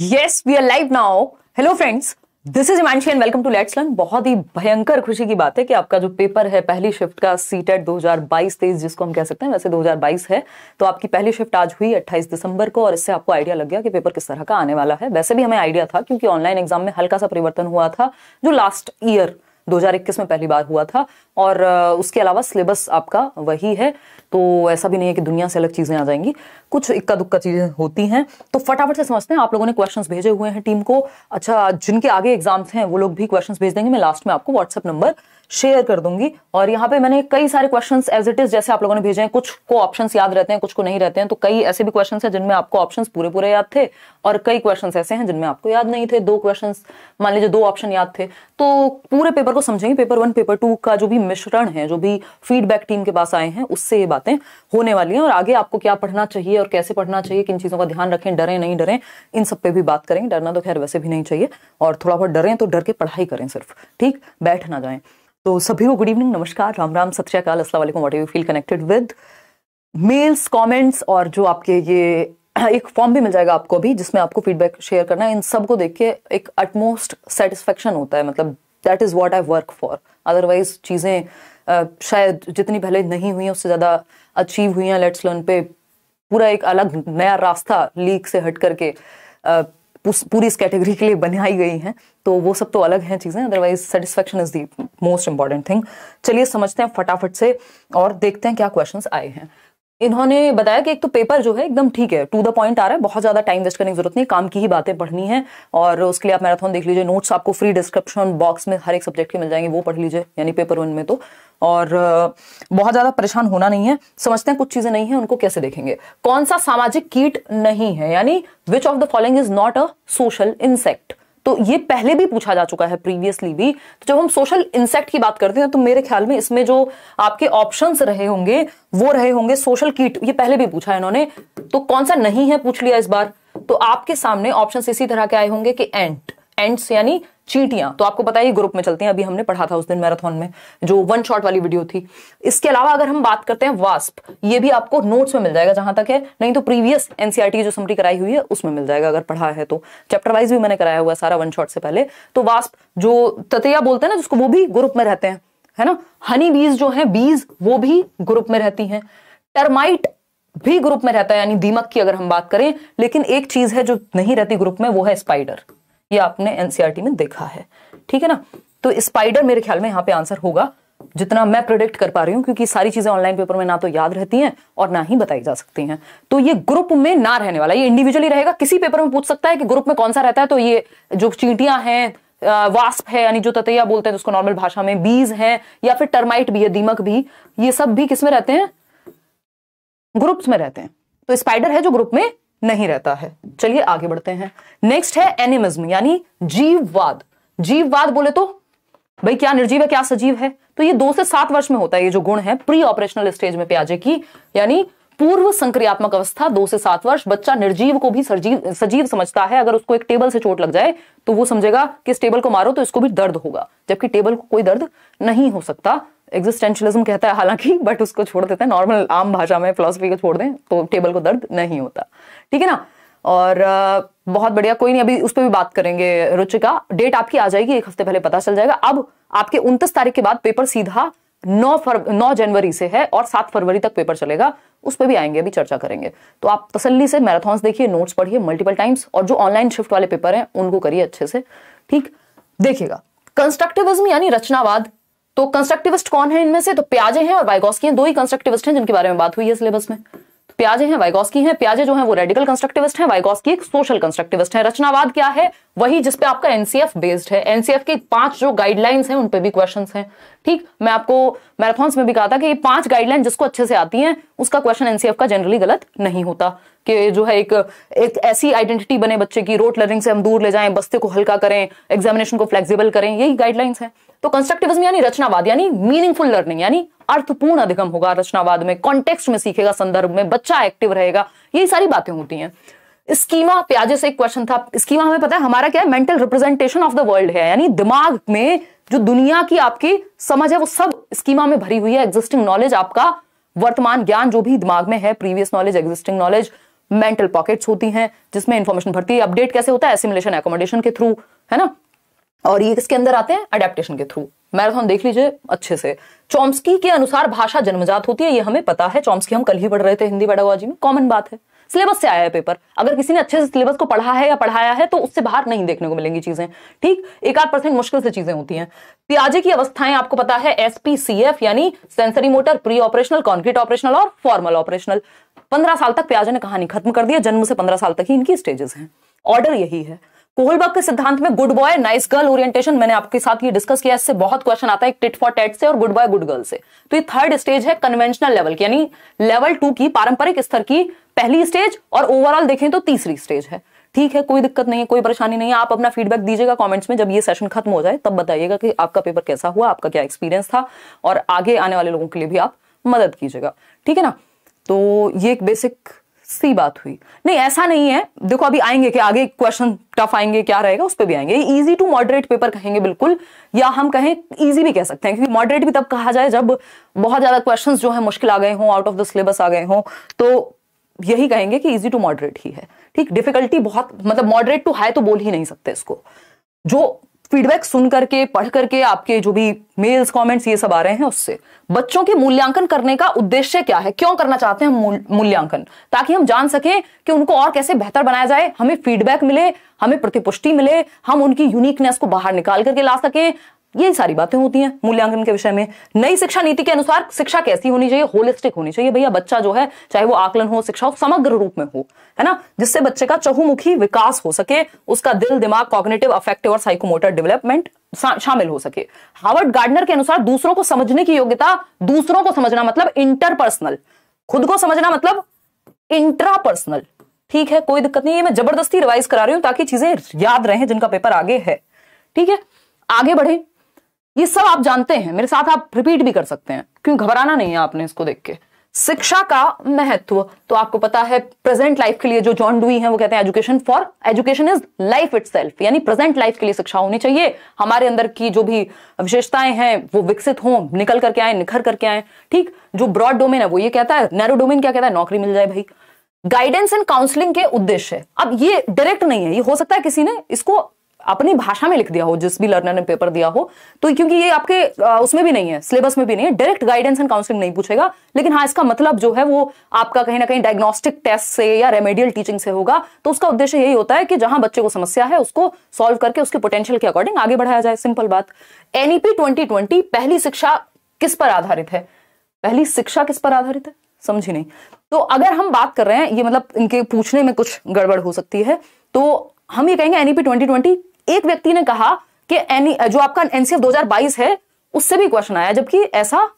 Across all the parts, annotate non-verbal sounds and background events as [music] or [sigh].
Yes we are live now hello friends this is Imanshi and welcome to let's learn बहुत ही भयंकर खुशी की बात है कि आपका जो पेपर है पहली शिफ्ट का e दो हजार बाईस तेईस जिसको हम कह सकते हैं वैसे 2022 है तो आपकी पहली शिफ्ट आज हुई 28 दिसंबर को और इससे आपको आइडिया लग गया कि पेपर किस तरह का आने वाला है वैसे भी हमें आइडिया था क्योंकि ऑनलाइन एग्जाम में हल्का सा परिवर्तन हुआ था जो लास्ट ईयर 2021 में पहली बार हुआ था और उसके अलावा सिलेबस आपका वही है तो ऐसा भी नहीं है कि दुनिया से अलग चीज़ें आ जाएंगी कुछ इक्का दुक्का चीज़ें होती हैं तो फटाफट से समझते हैं आप लोगों ने क्वेश्चंस भेजे हुए हैं टीम को अच्छा जिनके आगे एग्जाम्स हैं वो लोग भी क्वेश्चंस भेज देंगे मैं लास्ट में आपको व्हाट्सअप नंबर शेयर कर दूंगी और यहाँ पे मैंने कई सारे क्वेश्चन एज इट इज जैसे आप लोगों ने भेजे हैं कुछ को ऑप्शन याद रहते हैं कुछ को नहीं रहते हैं तो कई ऐसे भी क्वेश्चन है जिनमें आपको ऑप्शन पूरे पूरे याद थे और कई क्वेश्चन ऐसे हैं जिनमें आपको याद नहीं थे दो क्वेश्चन मान लीजिए दो ऑप्शन याद थे तो पूरे पेपर को समझेंगे पेपर वन पेपर टू का जो भी मिश्रण है जो भी फीडबैक टीम के पास आए हैं उससे ये बात बातें होने वाली हैं और आगे आपको क्या पढ़ना चाहिए और कैसे पढ़ना चाहिए किन चीज़ों का ध्यान रखें डरें नहीं डरें इन सब पे भी बात करेंगे डरना तो खैर वैसे भी नहीं चाहिए और थोड़ा बहुत डरें तो डर के पढ़ाई करें सिर्फ ठीक बैठ ना जाएं तो सभी को गुड इवनिंग नमस्कार राम राम सत श्रीकाल असल what you feel connected with mails comments और जो आपके ये [clears throat] एक फॉर्म भी मिल जाएगा आपको अभी जिसमें आपको फीडबैक शेयर करना है इन सबको देख के एक अटमोस्ट सेटिस्फेक्शन होता है मतलब that is what I work for otherwise चीज़ें शायद जितनी पहले नहीं हुई उससे ज़्यादा अचीव हुई हैं लेट्स लर्न पे पूरा एक अलग नया रास्ता लीक से हट करके पूरी इस कैटेगरी के लिए बनाई गई हैं तो वो सब तो अलग हैं चीज़ें otherwise satisfaction is the most important thing चलिए समझते हैं फटाफट से और देखते हैं क्या क्वेश्चंस आए हैं इन्होंने बताया कि एक तो पेपर जो है एकदम ठीक है टू द पॉइंट आ रहा है बहुत ज्यादा टाइम वेस्ट करने की जरूरत नहीं काम की ही बातें पढ़नी है और उसके लिए आप मैराथन देख लीजिए नोट्स आपको फ्री डिस्क्रिप्शन बॉक्स में हर एक सब्जेक्ट के मिल जाएंगे वो पढ़ लीजिए यानी पेपर वन में तो और बहुत ज्यादा परेशान होना नहीं है समझते हैं कुछ चीजें नहीं है उनको कैसे देखेंगे कौन सा सामाजिक कीट नहीं है यानी which of the following is not a social insect तो ये पहले भी पूछा जा चुका है प्रीवियसली भी तो जब हम सोशल इंसेक्ट की बात करते हैं तो मेरे ख्याल में इसमें जो आपके ऑप्शन रहे होंगे वो रहे होंगे सोशल कीट ये पहले भी पूछा है इन्होंने तो कौन सा नहीं है पूछ लिया इस बार तो आपके सामने ऑप्शन इसी तरह के आए होंगे कि एंट एंट्स यानी चीटियां तो आपको पता है ग्रुप में चलती हैं अभी हमने पढ़ा था उस दिन मैराथन में जो वन शॉट वाली वीडियो थी इसके अलावा अगर हम बात करते हैं वास्प ये भी आपको नोट्स में मिल जाएगा जहां तक है नहीं तो प्रीवियस एनसीआरटी e जो समरी कराई हुई है उसमें मिल जाएगा अगर पढ़ा है तो चैप्टर वाइज भी मैंने कराया हुआ सारा वन शॉट से पहले तो वास्प जो ततया बोलते हैं ना जिसको वो भी ग्रुप में रहते हैं है ना हनी बीज जो है बीज वो भी ग्रुप में रहती है टर्माइट भी ग्रुप में रहता है यानी दीमक की अगर हम बात करें लेकिन एक चीज है जो नहीं रहती ग्रुप में वो है स्पाइडर ये आपने एनसीआर e में देखा है ठीक है ना तो स्पाइडर मेरे ख्याल में यहाँ पे आंसर होगा जितना मैं प्रोडिक्ट कर पा रही हूँ क्योंकि सारी चीजें ऑनलाइन पेपर में ना तो याद रहती हैं और ना ही बताई जा सकती हैं तो ये ग्रुप में ना रहने वाला ये इंडिविजुअली रहेगा किसी पेपर में पूछ सकता है कि ग्रुप में कौन सा रहता है तो ये जो चींटियां हैं वास्प है यानी जो ततैया बोलते हैं तो उसको नॉर्मल भाषा में बीज है या फिर टर्माइट भी है दीमक भी ये सब भी किसमें रहते हैं ग्रुप्स में रहते हैं तो स्पाइडर है जो ग्रुप में नहीं रहता है चलिए आगे बढ़ते हैं नेक्स्ट है एनिमिज्म यानी जीववाद जीववाद बोले तो भाई क्या निर्जीव है क्या सजीव है तो ये दो से सात वर्ष में होता है ये जो गुण है प्री ऑपरेशनल स्टेज में प्याजे की यानी पूर्व संक्रियात्मक अवस्था दो से सात वर्ष बच्चा निर्जीव को भी सजीव सजीव समझता है अगर उसको एक टेबल से चोट लग जाए तो वो समझेगा कि इस टेबल को मारो तो इसको भी दर्द होगा जबकि टेबल को कोई दर्द नहीं हो सकता एग्जिस्टेंशलिज्म कहता है हालांकि बट उसको छोड़ देते हैं नॉर्मल आम भाषा में फिलोसफी को छोड़ दें तो टेबल को दर्द नहीं होता ठीक है ना और बहुत बढ़िया कोई नहीं अभी उस पर भी बात करेंगे रुचिका डेट आपकी आ जाएगी एक हफ्ते पहले पता चल जाएगा अब आपके उनतीस तारीख के बाद पेपर सीधा नौ फर नौ जनवरी से है और सात फरवरी तक पेपर चलेगा उस पर भी आएंगे अभी चर्चा करेंगे तो आप तसल्ली से मैराथॉन्स देखिए नोट्स पढ़िए मल्टीपल टाइम्स और जो ऑनलाइन शिफ्ट वाले पेपर हैं उनको करिए अच्छे से ठीक देखिएगा कंस्ट्रक्टिविज्म यानी रचनावाद तो कंस्ट्रक्टिविस्ट कौन है इनमें से तो प्याजे हैं और बाइगोस्की हैं दो ही कंस्ट्रक्टिविस्ट हैं जिनके बारे में बात हुई है सिलेबस में प्याजे हैं वाइगोस्की हैं प्याजे जो है वो रेडिकल कंस्ट्रक्टिविस्ट हैं वाइगोस्की एक सोशल कंस्ट्रक्टिविस्ट है रचनावाद क्या है वही जिसपे आपका एनसीएफ बेस्ड है एनसीएफ के पांच जो गाइडलाइंस हैं उन पे भी क्वेश्चन हैं ठीक मैं आपको मैराथॉन्स में भी कहा था कि ये पांच गाइडलाइन जिसको अच्छे से आती है उसका क्वेश्चन एनसीएफ का जनरली गलत नहीं होता कि जो है एक एक ऐसी आइडेंटिटी बने बच्चे की रोट लर्निंग से हम दूर ले जाएं बस्ते को हल्का करें एग्जामिनेशन को फ्लेक्सिबल करें यही गाइडलाइंस है तो कंस्ट्रक्टिविज्म यानी रचनावाद यानी मीनिंगफुल लर्निंग यानी अर्थपूर्ण अधिगम होगा रचनावाद में कॉन्टेक्स्ट में सीखेगा संदर्भ में बच्चा एक्टिव रहेगा यही सारी बातें होती हैं स्कीमा प्याजे से एक क्वेश्चन था स्कीमा हमें पता है हमारा क्या है mental representation of the world है यानी दिमाग में जो दुनिया की आपकी समझ है वो सब स्कीमा में भरी हुई है एग्जिस्टिंग नॉलेज आपका वर्तमान ज्ञान जो भी दिमाग में है previous knowledge existing knowledge mental pockets होती हैं जिसमें इंफॉर्मेशन भरती है अपडेट कैसे होता है एसिमुलेशन एकोमोडेशन के थ्रू है ना और ये किसके अंदर आते हैं अडेप्टेशन के थ्रू मैराथन देख लीजिए अच्छे से चॉम्स्की के अनुसार भाषा जन्मजात होती है ये हमें पता है चॉम्स्की हम कल ही पढ़ रहे थे हिंदी पेडागोजी में कॉमन बात है सिलेबस से आया है पेपर अगर किसी ने अच्छे से सिलेबस को पढ़ा है या पढ़ाया है तो उससे बाहर नहीं देखने को मिलेंगी चीजें ठीक एक आध परसेंट मुश्किल से चीजें होती हैं प्याजे की अवस्थाएं आपको पता है एसपीसीएफ यानी sensory motor pre operational concrete operational और फॉर्मल ऑपरेशनल पंद्रह साल तक प्याजे ने कहानी खत्म कर दिया जन्म से पंद्रह साल तक ही इनकी स्टेजेस है ऑर्डर यही है कोहलबर्ग के सिद्धांत में good boy nice girl orientation मैंने आपके साथ ये डिस्कस किया इससे बहुत क्वेश्चन आता है टिट फॉर टेट से और गुड बॉय गुड गर्ल से तो ये थर्ड स्टेज है कन्वेंशनल लेवल की यानी लेवल टू की पारंपरिक स्तर की पहली स्टेज और ओवरऑल देखें तो तीसरी स्टेज है ठीक है कोई दिक्कत नहीं है कोई परेशानी नहीं है आप अपना फीडबैक दीजिएगा कमेंट्स में जब ये सेशन खत्म हो जाए तब बताइएगा कि आपका पेपर कैसा हुआ आपका क्या एक्सपीरियंस था और आगे आने वाले लोगों के लिए भी आप मदद कीजिएगा ठीक है ना तो ये एक बेसिक सी बात हुई नहीं ऐसा नहीं है देखो अभी आएंगे कि आगे क्वेश्चन टफ आएंगे क्या रहेगा उस पर भी आएंगे इजी टू मॉडरेट पेपर कहेंगे बिल्कुल या हम कहें इजी भी कह सकते हैं क्योंकि मॉडरेट भी तब कहा जाए जब बहुत ज्यादा क्वेश्चन जो है मुश्किल आ गए हों आउट ऑफ द सिलेबस आ गए हों तो यही कहेंगे कि इजी टू मॉडरेट ही है ठीक डिफिकल्टी बहुत मतलब मॉडरेट टू हाई तो बोल ही नहीं सकते इसको जो फीडबैक सुन करके पढ़ करके आपके जो भी मेल्स कमेंट्स ये सब आ रहे हैं उससे बच्चों के मूल्यांकन करने का उद्देश्य क्या है क्यों करना चाहते हैं मूल्यांकन ताकि हम जान सकें कि उनको और कैसे बेहतर बनाया जाए हमें फीडबैक मिले हमें प्रतिपुष्टि मिले हम उनकी यूनिकनेस को बाहर निकाल करके ला सकें यही सारी बातें होती हैं मूल्यांकन के विषय में नई शिक्षा नीति के अनुसार शिक्षा कैसी होनी चाहिए होलिस्टिक होनी चाहिए भैया बच्चा जो है चाहे वो आकलन हो शिक्षा हो समग्र रूप में हो है ना जिससे बच्चे का चहुमुखी विकास हो सके उसका दिल दिमाग कॉग्नेटिव अफेक्टिव और साइकोमोटर डेवलपमेंट शामिल हो सके हार्वर्ड गार्डनर के अनुसार दूसरों को समझने की योग्यता दूसरों को समझना मतलब इंटरपर्सनल खुद को समझना मतलब इंट्रापर्सनल ठीक है कोई दिक्कत नहीं है मैं जबरदस्ती रिवाइज करा रही हूं ताकि चीजें याद रहे जिनका पेपर आगे है ठीक है आगे बढ़े ये सब आप जानते हैं मेरे साथ आप रिपीट भी कर सकते हैं क्यों घबराना नहीं है आपने इसको देख के शिक्षा का महत्व तो आपको पता है प्रेजेंट लाइफ के लिए जो जॉन डुई है वो कहते हैं education for education is life it यानी प्रेजेंट लाइफ के लिए शिक्षा होनी चाहिए हमारे अंदर की जो भी विशेषताएं हैं वो विकसित हों निकल करके आए निखर करके आए ठीक जो ब्रॉड डोमेन है वो ये कहता है नैरो डोमेन क्या कहता है नौकरी मिल जाए भाई गाइडेंस एंड काउंसलिंग के उद्देश्य अब ये डायरेक्ट नहीं है ये हो सकता है किसी ने इसको अपनी भाषा में लिख दिया हो जिस भी लर्नर ने पेपर दिया हो तो क्योंकि ये आपके उसमें भी नहीं है सिलेबस में भी नहीं है डायरेक्ट गाइडेंस एंड काउंसलिंग नहीं पूछेगा लेकिन हाँ इसका मतलब जो है वो आपका कहीं ना कहीं डायग्नोस्टिक टेस्ट से या रेमेडियल टीचिंग से होगा तो उसका उद्देश्य यही होता है कि जहां बच्चे को समस्या है उसको सॉल्व करके उसके पोटेंशियल के अकॉर्डिंग आगे बढ़ाया जाए सिंपल बात एनईपी ट्वेंटी e पहली शिक्षा किस पर आधारित है पहली शिक्षा किस पर आधारित है समझी नहीं तो अगर हम बात कर रहे हैं ये मतलब इनके पूछने में कुछ गड़बड़ हो सकती है तो हम ये कहेंगे एनईपी ट्वेंटी e एक व्यक्ति ने कहा कि जो आपका एनसीएफ 2022 है उससे भी क्वेश्चन आया जबकि ऐसा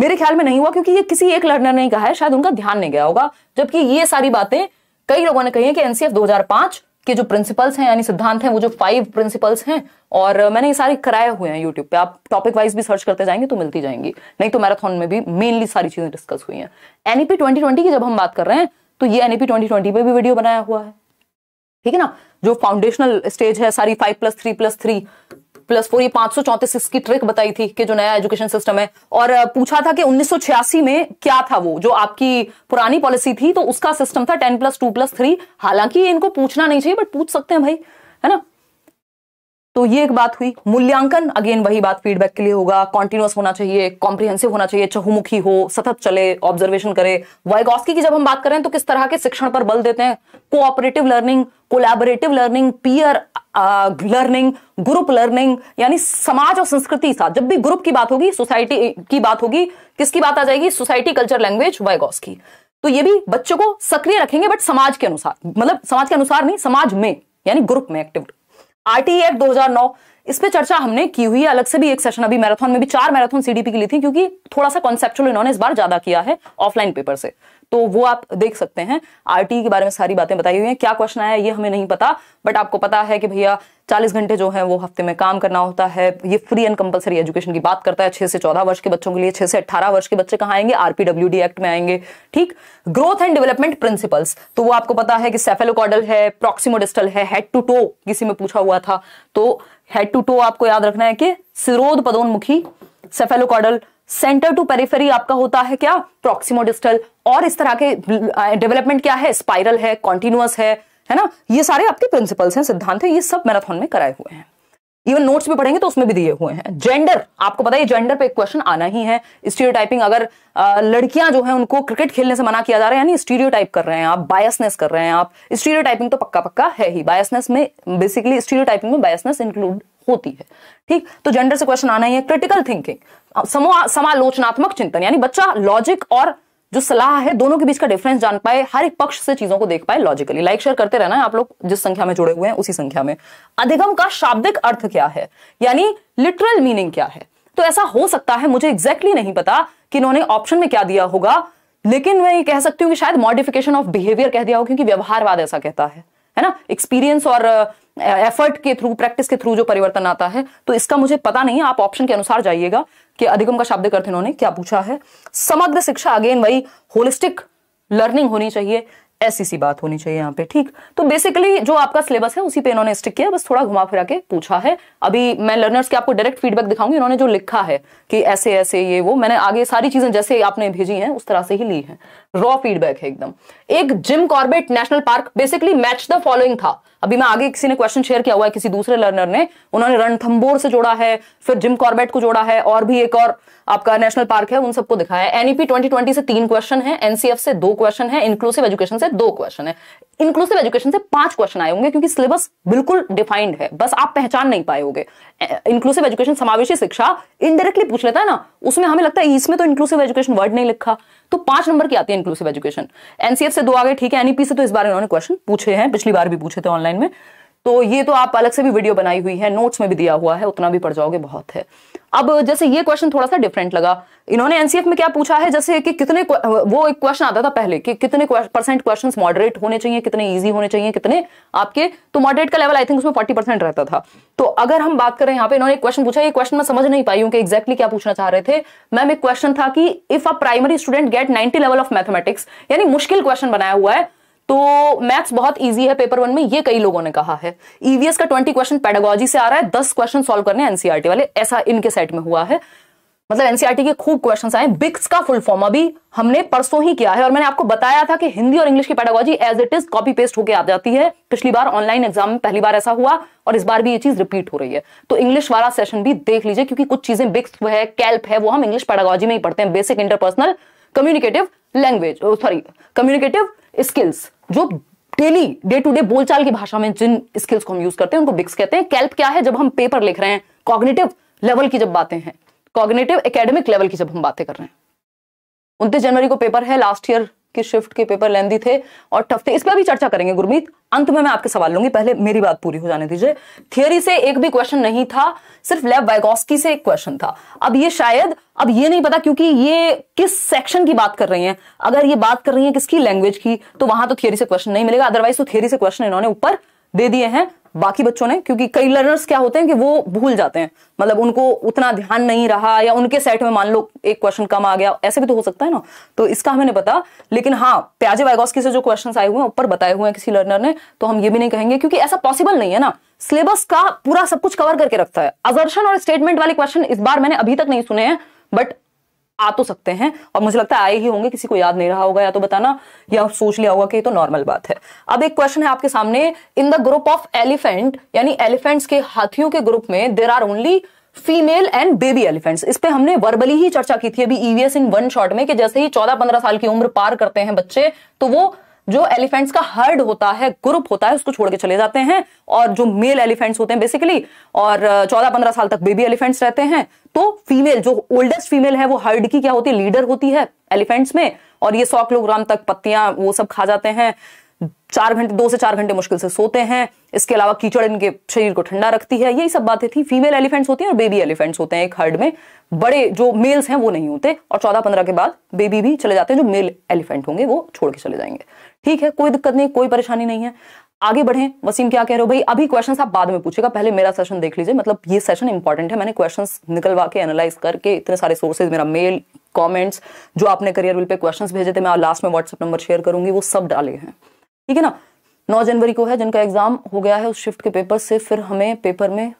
मेरे ख्याल में नहीं हुआ क्योंकि ये किसी एक लर्नर ने कहा है शायद उनका ध्यान नहीं गया होगा जबकि ये सारी बातें कई लोगों ने कही है कि एनसीएफ 2005 के जो प्रिंसिपल्स हैं यानी सिद्धांत हैं वो जो फाइव प्रिंसिपल्स हैं और मैंने ये सारे कराए हुए हैं यूट्यूब पे आप टॉपिक वाइज भी सर्च करते जाएंगे तो मिलती जाएंगी नहीं तो मैराथन में भी मेनली सारी चीजें डिस्कस हुई है एनईपी ट्वेंटी की जब हम बात कर रहे हैं तो ये एनईपी ट्वेंटी ट्वेंटी भी वीडियो बनाया हुआ है ठीक है ना जो फाउंडेशनल स्टेज है सारी five plus three plus three plus four ये पांच सौ की ट्रिक बताई थी कि जो नया एजुकेशन सिस्टम है और पूछा था कि 1986 में क्या था वो जो आपकी पुरानी पॉलिसी थी तो उसका सिस्टम था ten plus two plus three हालांकि इनको पूछना नहीं चाहिए बट पूछ सकते हैं भाई है ना तो ये एक बात हुई मूल्यांकन अगेन वही बात फीडबैक के लिए होगा कॉन्टिन्यूस होना चाहिए कॉम्प्रिहेंसिव होना चाहिए चहुमुखी हो सतत चले ऑब्जर्वेशन करे वाइगॉस्की की जब हम बात करें तो किस तरह के शिक्षण पर बल देते हैं cooperative learning collaborative learning peer learning group learning यानी समाज और संस्कृति साथ जब भी ग्रुप की बात होगी सोसाइटी की बात होगी किसकी बात आ जाएगी सोसाइटी कल्चर लैंग्वेज की तो ये भी बच्चों को सक्रिय रखेंगे बट समाज के अनुसार मतलब समाज के अनुसार नहीं समाज में यानी ग्रुप में एक्टिव आरटीएफ 2009 इस पर चर्चा हमने की हुई है अलग से भी एक सेशन अभी मैराथन में भी चार मैराथन सीडीपी की ली थी क्योंकि थोड़ा सा कॉन्सेप्चुअल इन्होंने इस बार ज्यादा किया है ऑफलाइन पेपर से तो वो आप देख सकते हैं आरटी के बारे में सारी बातें बताई हुई हैं क्या क्वेश्चन आया ये हमें नहीं पता बट आपको पता है कि भैया 40 घंटे जो है वो हफ्ते में काम करना होता है ये फ्री एंड कंपलसरी एजुकेशन की बात करता है छह से चौदह वर्ष के बच्चों के लिए छह से अठारह वर्ष के बच्चे कहाँ आएंगे आरपीडब्ल्यू एक्ट में आएंगे ठीक ग्रोथ एंड डेवलपमेंट प्रिंसिपल्स तो वो आपको पता है कि सेफेलोकॉडल है प्रोक्सीमोडिस्टल है हेड टू टो किसी में पूछा हुआ था तो हेड टू टो आपको याद रखना है कि सिरोध पदोन्मुखी सेफेलोकॉडल सेंटर टू पेरिफेरी आपका होता है क्या प्रोक्सीमोडिस्टल और इस तरह के डेवलपमेंट क्या है स्पाइरल है कॉन्टिन्यूस है है ना ये सारे आपके प्रिंसिपल्स हैं सिद्धांत है ये सब मैराथन में कराए हुए हैं इवन नोट्स भी पढ़ेंगे तो उसमें भी दिए हुए हैं जेंडर आपको पता है जेंडर पे एक क्वेश्चन आना ही है स्टीरियोटाइपिंग अगर लड़कियां जो है उनको क्रिकेट खेलने से मना किया जा रहा है यानी स्टीरियोटाइप कर रहे हैं आप बायसनेस कर रहे हैं आप स्टीरियोटाइपिंग तो पक्का पक्का है ही बायसनेस में बेसिकली स्टीरियोटाइपिंग में बायसनेस इंक्लूड होती है ठीक तो जेंडर से क्वेश्चन आना ही है क्रिटिकल थिंकिंग समालोचनात्मक चिंतन यानी बच्चा लॉजिक और जो सलाह है दोनों के बीच का डिफरेंस जान पाए हर एक पक्ष से चीजों को देख पाए लॉजिकली लाइक शेयर करते रहना आप लोग जिस संख्या में जुड़े हुए हैं उसी संख्या में अधिगम का शाब्दिक अर्थ क्या है यानी लिटरल मीनिंग क्या है तो ऐसा हो सकता है मुझे एग्जैक्टली exactly नहीं पता कि इन्होंने ऑप्शन में क्या दिया होगा लेकिन मैं ये कह सकती हूँ कि शायद मॉडिफिकेशन ऑफ बिहेवियर कह दिया हो क्योंकि व्यवहारवाद ऐसा कहता है है ना एक्सपीरियंस और एफर्ट के थ्रू प्रैक्टिस के थ्रू जो परिवर्तन आता है तो इसका मुझे पता नहीं है आप ऑप्शन के अनुसार जाइएगा कि अधिगम का शाब्दिक अर्थ इन्होंने क्या पूछा है समग्र शिक्षा अगेन वही होलिस्टिक लर्निंग होनी चाहिए ऐसी सी बात होनी चाहिए यहाँ पे ठीक तो बेसिकली जो आपका सिलेबस है उसी पे इन्होंने स्टिक किया बस थोड़ा घुमा फिरा के पूछा है अभी मैं लर्नर्स के आपको डायरेक्ट फीडबैक दिखाऊंगी इन्होंने जो लिखा है कि ऐसे ऐसे ये वो मैंने आगे सारी चीजें जैसे आपने भेजी हैं उस तरह से ही ली है रॉ फीडबैक है एकदम एक Jim Corbett national park basically match the following था अभी मैं आगे किसी ने क्वेश्चन शेयर किया हुआ है किसी दूसरे लर्नर ने उन्होंने रणथंबोर से जोड़ा है फिर जिम कॉर्बेट को जोड़ा है और भी एक और आपका नेशनल पार्क है उन सबको दिखाया है एनईपी 2020 e से तीन क्वेश्चन है एनसीएफ से दो क्वेश्चन है इंक्लूसिव एजुकेशन से दो क्वेश्चन है इंक्लूसिव एजुकेशन से पांच क्वेश्चन आए होंगे क्योंकि सिलेबस बिल्कुल डिफाइंड है बस आप पहचान नहीं पाए होंगे इंक्लूसिव एजुकेशन समावेशी शिक्षा इनडायरेक्टली पूछ लेता है ना उसमें हमें लगता है इसमें तो इंक्लूसिव एजुकेशन वर्ड नहीं लिखा तो पांच नंबर की आती है इंक्लूसिव एजुकेशन एनसीएफ से दो आगे ठीक है एनईपी e से तो इस बार इन्होंने क्वेश्चन पूछे हैं पिछली बार भी पूछे थे ऑनलाइन में तो ये तो आप अलग से भी वीडियो बनाई हुई है नोट्स में भी दिया हुआ है उतना भी पढ़ जाओगे बहुत है अब जैसे ये क्वेश्चन थोड़ा सा डिफरेंट लगा इन्होंने एनसीएफ में क्या पूछा है जैसे कि कितने वो एक क्वेश्चन आता था पहले कि कितने परसेंट क्वेश्चन मॉडरेट होने चाहिए कितने ईजी होने चाहिए कितने आपके तो मॉडरेट का लेवल आई थिंक उसमें फोर्टी परसेंट रहता था तो अगर हम बात करें यहाँ पे इन्होंने क्वेश्चन पूछा ये क्वेश्चन मैं समझ नहीं पाई हूँ कि एक्जैक्टली क्या पूछना चाह रहे थे मैम एक क्वेश्चन था कि if a primary student get ninety level of mathematics यानी मुश्किल क्वेश्चन बनाया हुआ है तो मैथ्स बहुत इजी है पेपर वन में ये कई लोगों ने कहा है ईवीएस e का ट्वेंटी क्वेश्चन पेडागोजी से आ रहा है दस क्वेश्चन सोल्व करने एनसीआरटी e वाले ऐसा इनके सेट में हुआ है मतलब एनसीआरटी e के खूब क्वेश्चंस आए बिक्स का फुल फॉर्म अभी हमने परसों ही किया है और मैंने आपको बताया था कि हिंदी और इंग्लिश की pedagogy as it is copy paste होकर आ जाती है पिछली बार ऑनलाइन एग्जाम में पहली बार ऐसा हुआ और इस बार भी ये चीज रिपीट हो रही है तो इंग्लिश वाला सेशन भी देख लीजिए क्योंकि कुछ चीजें बिक्स है कैल्प है वो हम इंग्लिश पैडागोजी में ही पढ़ते हैं basic interpersonal communicative language sorry communicative skills जो डेली डे टू डे बोलचाल की भाषा में जिन स्किल्स को हम यूज करते हैं उनको बिक्स कहते हैं कैल्प क्या है जब हम पेपर लिख रहे हैं कॉग्नेटिव लेवल की जब बातें हैं कॉग्नेटिव एकेडमिक लेवल की जब हम बातें कर रहे हैं उनतीस जनवरी को पेपर है लास्ट ईयर की शिफ्ट के पेपर लेंदी थे और टफ थे इस पर भी चर्चा करेंगे गुरमीत अंत में मैं आपके सवाल लूंगी पहले मेरी बात पूरी हो जाने दीजिए थियोरी से एक भी क्वेश्चन नहीं था सिर्फ लैब वाइगोस्की से एक क्वेश्चन था अब ये शायद अब ये नहीं पता क्योंकि ये किस सेक्शन की बात कर रही है अगर ये बात कर रही है किसकी लैंग्वेज की तो वहां तो थियोरी से क्वेश्चन नहीं मिलेगा अदरवाइज तो थियोरी से क्वेश्चन इन्होंने ऊपर दे दिए हैं बाकी बच्चों ने क्योंकि कई लर्नर्स क्या होते हैं कि वो भूल जाते हैं मतलब उनको उतना ध्यान नहीं रहा या उनके सेट में मान लो एक क्वेश्चन कम आ गया ऐसे भी तो हो सकता है ना तो इसका हमें नहीं पता लेकिन हाँ प्याजे वायगोस्की से जो क्वेश्चन आए हुए हैं ऊपर बताए हुए हैं किसी लर्नर ने तो हम ये भी नहीं कहेंगे क्योंकि ऐसा पॉसिबल नहीं है ना सिलेबस का पूरा सब कुछ कवर करके रखता है अजर्शन और स्टेटमेंट वाले क्वेश्चन इस बार मैंने अभी तक नहीं सुने हैं बट आ तो सकते हैं और मुझे लगता है आए ही होंगे किसी को याद नहीं रहा होगा या तो बताना या सोच लिया होगा कि ये तो नॉर्मल बात है अब एक क्वेश्चन है आपके सामने in the group of elephant यानी एलिफेंट्स के हाथियों के ग्रुप में there are only female and baby elephants इस पे हमने वर्बली ही चर्चा की थी अभी ईवीएस इन वन शॉट में कि जैसे ही चौदह पंद्रह साल की उम्र पार करते हैं बच्चे तो वो जो एलिफेंट्स का हर्ड होता है ग्रुप होता है उसको छोड़ के चले जाते हैं और जो मेल एलिफेंट्स होते हैं बेसिकली और चौदह पंद्रह साल तक बेबी एलिफेंट्स रहते हैं तो फीमेल जो ओल्डेस्ट फीमेल है वो हर्ड की क्या होती है लीडर होती है एलिफेंट्स में और ये सौ किलोग्राम तक पत्तियां वो सब खा जाते हैं चार घंटे दो से चार घंटे मुश्किल से सोते हैं इसके अलावा कीचड़ इनके शरीर को ठंडा रखती है यही सब बातें थी फीमेल एलिफेंट्स होती हैं और बेबी एलिफेंट्स होते हैं एक हर्ड में बड़े जो मेल्स हैं वो नहीं होते और चौदह पंद्रह के बाद बेबी भी चले जाते हैं जो मेल एलिफेंट होंगे वो छोड़ के चले जाएंगे ठीक है कोई दिक्कत नहीं कोई परेशानी नहीं है आगे बढ़े वसीम क्या कह रहे हो भाई अभी क्वेश्चन आप बाद में पूछेगा पहले मेरा सेशन देख लीजिए मतलब ये सेशन इंपॉर्टेंट है मैंने क्वेश्चन निकलवा के एनालाइज करके इतने सारे सोर्सेज मेरा मेल कमेंट्स जो आपने करियर विल पे क्वेश्चंस भेजे थे मैं लास्ट में व्हाट्सएप नंबर शेयर करूंगी वो सब डाले हैं ठीक है ना नौ जनवरी को है जिनका एग्जाम हो गया है उस शिफ्ट के पेपर से फिर हमें पेपर में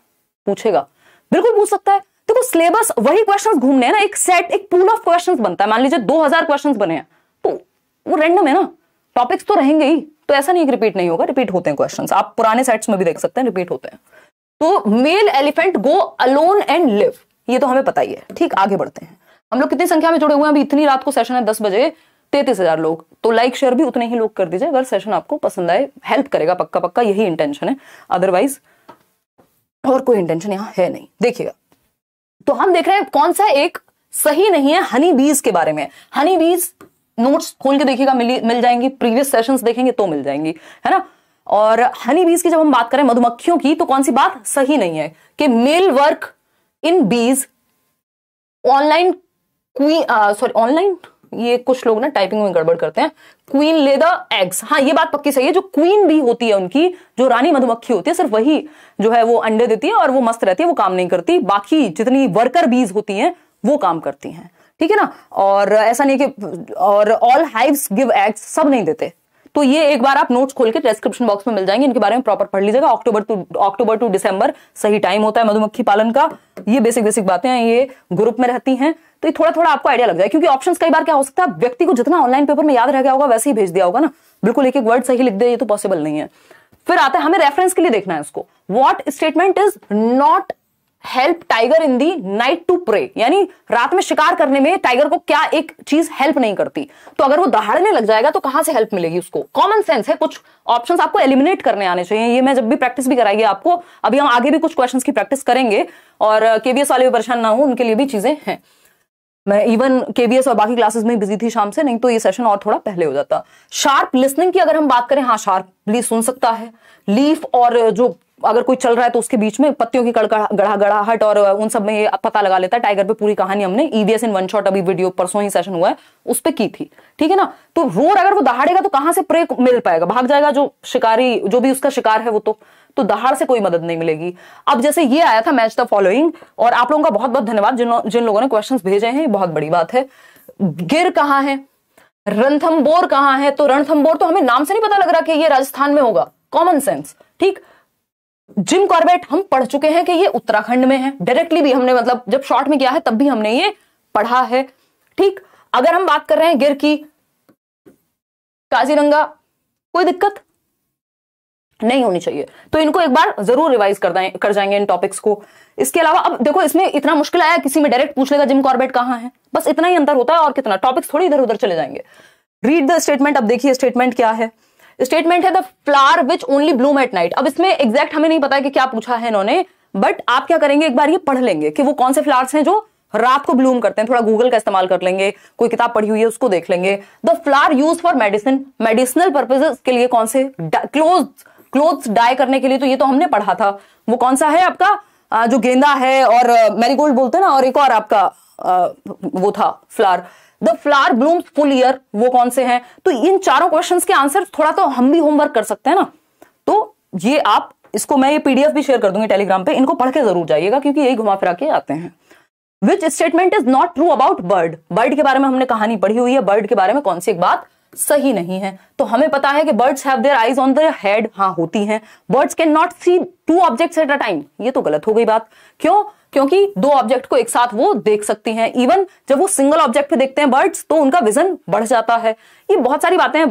पूछेगा बिल्कुल पूछ सकता है देखो तो सिलेबस वही क्वेश्चन घूमने ना एक सेट एक पूल ऑफ क्वेश्चन बनता है मान लीजिए दो हजार क्वेश्चन बने हैं तो वो रेंडम है ना टॉपिक्स तो रहेंगे ही तो ऐसा नहीं रिपीट नहीं होगा रिपीट होते हैं क्वेश्चन आप पुराने सेट्स में भी देख सकते हैं रिपीट होते हैं तो male elephant go alone and live ये तो हमें पता ही है ठीक आगे बढ़ते हैं हम लोग कितनी संख्या में जुड़े हुए हैं अभी इतनी रात को सेशन है दस बजे तैतीस हजार लोग तो लाइक शेयर भी उतने ही लोग कर दीजिए अगर सेशन आपको पसंद आए हेल्प करेगा पक्का पक्का यही इंटेंशन है अदरवाइज और कोई इंटेंशन यहां है नहीं देखिएगा तो हम देख रहे हैं कौन सा एक सही नहीं है हनी बीज के बारे में हनी बीज नोट्स खोल के देखिएगा मिल मिल जाएंगी प्रीवियस सेशंस देखेंगे तो मिल जाएंगी है ना और हनी बीज की जब हम बात करें मधुमक्खियों की तो कौन सी बात सही नहीं है कि मेल वर्क इन बीज ऑनलाइन सॉरी ऑनलाइन ये कुछ लोग ना टाइपिंग में गड़बड़ करते हैं क्वीन ले द एग्स हाँ ये बात पक्की सही है जो क्वीन भी होती है उनकी जो रानी मधुमक्खी होती है सिर्फ वही जो है वो अंडे देती है और वो मस्त रहती है वो काम नहीं करती बाकी जितनी वर्कर बीज होती हैं वो काम करती हैं ठीक है ना और ऐसा नहीं कि और ऑल हाइव्स गिव एग्स सब नहीं देते तो ये एक बार आप नोट्स खोल के डिस्क्रिप्शन बॉक्स में मिल जाएंगे इनके बारे में प्रॉपर पढ़ लीजिएगा अक्टूबर टू अक्टूबर टू दिसंबर सही टाइम होता है मधुमक्खी पालन का ये बेसिक बेसिक बातें हैं ये ग्रुप में रहती हैं तो ये थोड़ा थोड़ा आपको आइडिया लग जाए क्योंकि ऑप्शन कई बार क्या हो सकता है व्यक्ति को जितना ऑनलाइन पेपर में याद रह गया होगा वैसे ही भेज दिया होगा ना बिल्कुल एक एक वर्ड सही लिख दे ये तो पॉसिबल नहीं है फिर आता है हमें रेफरेंस के लिए देखना है उसको what statement is not help tiger in the night to prey यानी रात में शिकार करने में टाइगर को क्या एक चीज हेल्प नहीं करती तो अगर वो दहाड़ने लग जाएगा तो कहां से हेल्प मिलेगी उसको कॉमन सेंस है कुछ ऑप्शंस आपको एलिमिनेट करने आने चाहिए ये मैं जब भी प्रैक्टिस भी कराएगी आपको अभी हम आगे भी कुछ क्वेश्चंस की प्रैक्टिस करेंगे और केवीएस वाले भी परेशान ना हो उनके लिए भी चीजें हैं मैं इवन केवीएस और बाकी क्लासेस में बिजी थी शाम से नहीं तो ये सेशन और थोड़ा पहले हो जाता शार्प लिसनिंग की अगर हम बात करें हाँ शार्पली सुन सकता है लीफ और जो अगर कोई चल रहा है तो उसके बीच में पत्तियों की गड़ा गड़ाहट और उन सब में ये पता लगा लेता है टाइगर पे पूरी कहानी हमने ईवीएस इन वन शॉट अभी वीडियो परसों ही सेशन हुआ है उस पर की थी ठीक है ना तो रोर अगर वो दहाड़ेगा तो कहां से प्रे मिल पाएगा भाग जाएगा जो शिकारी जो भी उसका शिकार है वो तो तो दहाड़ से कोई मदद नहीं मिलेगी अब जैसे ये आया था मैच द फॉलोइंग और आप लोगों का बहुत बहुत धन्यवाद जिन जिन लोगों ने क्वेश्चन भेजे हैं बहुत बड़ी बात है गिर कहाँ है रणथम्बोर कहाँ है तो रणथम्बोर तो हमें नाम से नहीं पता लग रहा कि ये राजस्थान में होगा कॉमन सेंस ठीक जिम कॉर्बेट हम पढ़ चुके हैं कि ये उत्तराखंड में है डायरेक्टली भी हमने मतलब जब शॉर्ट में किया है तब भी हमने ये पढ़ा है ठीक अगर हम बात कर रहे हैं गिर की काजीरंगा कोई दिक्कत नहीं होनी चाहिए तो इनको एक बार जरूर रिवाइज कर कर जाएंगे इन टॉपिक्स को इसके अलावा अब देखो इसमें इतना मुश्किल आया किसी में डायरेक्ट पूछ लेगा जिम कॉर्बेट कहाँ है बस इतना ही अंतर होता है और कितना टॉपिक्स थोड़ी इधर उधर चले जाएंगे रीड द स्टेटमेंट अब देखिए स्टेटमेंट क्या है स्टेटमेंट है the flower which only bloom at night अब इसमें एक्जैक्ट हमें नहीं पता है कि क्या पूछा है इन्होंने बट आप क्या करेंगे एक बार ये पढ़ लेंगे कि वो कौन से फ्लावर्स हैं जो रात को ब्लूम करते हैं थोड़ा गूगल का इस्तेमाल कर लेंगे कोई किताब पढ़ी हुई है उसको देख लेंगे the flower use for medicine medicinal purposes के लिए कौन से क्लोज क्लोथ डाई करने के लिए तो ये तो हमने पढ़ा था वो कौन सा है आपका जो गेंदा है और मैरीगोल्ड बोलते ना और एक और आपका वो था flower the flower bloom full year वो कौन से हैं तो इन चारों क्वेश्चंस के आंसर थोड़ा तो हम भी होमवर्क कर सकते हैं ना तो ये आप इसको मैं ये पीडीएफ भी शेयर कर दूंगी टेलीग्राम पे इनको पढ़ के जरूर जाइएगा क्योंकि यही घुमा फिरा के आते हैं which statement is not true about bird bird के बारे में हमने कहानी पढ़ी हुई है बर्ड के बारे में कौन सी एक बात सही नहीं है तो हमें पता है कि birds have their eyes on their head हाँ होती हैं birds can not see two objects at a time ये तो गलत हो गई बात क्यों क्योंकि दो ऑब्जेक्ट को एक साथ वो देख सकती हैं इवन जब वो सिंगल ऑब्जेक्ट पे देखते हैं बर्ड्स तो उनका विजन बढ़ जाता है ये बहुत सारी बातें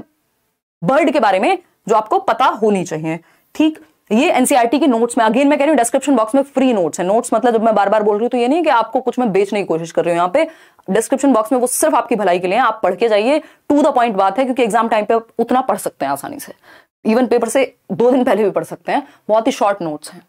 बर्ड के बारे में जो आपको पता होनी चाहिए ठीक ये एनसीआरटी e के नोट्स में अगेन मैं कह रही हूँ डिस्क्रिप्शन बॉक्स में फ्री नोट्स है नोट्स मतलब जब मैं बार बार बोल रही हूँ तो ये नहीं कि आपको कुछ मैं बेचने की कोशिश कर रही हूँ यहाँ पे डिस्क्रिप्शन बॉक्स में वो सिर्फ आपकी भलाई के लिए आप पढ़ के जाइए टू द पॉइंट बात है क्योंकि एग्जाम टाइम पे उतना पढ़ सकते हैं आसानी से इवन पेपर से दो दिन पहले भी पढ़ सकते हैं बहुत ही शॉर्ट नोट्स हैं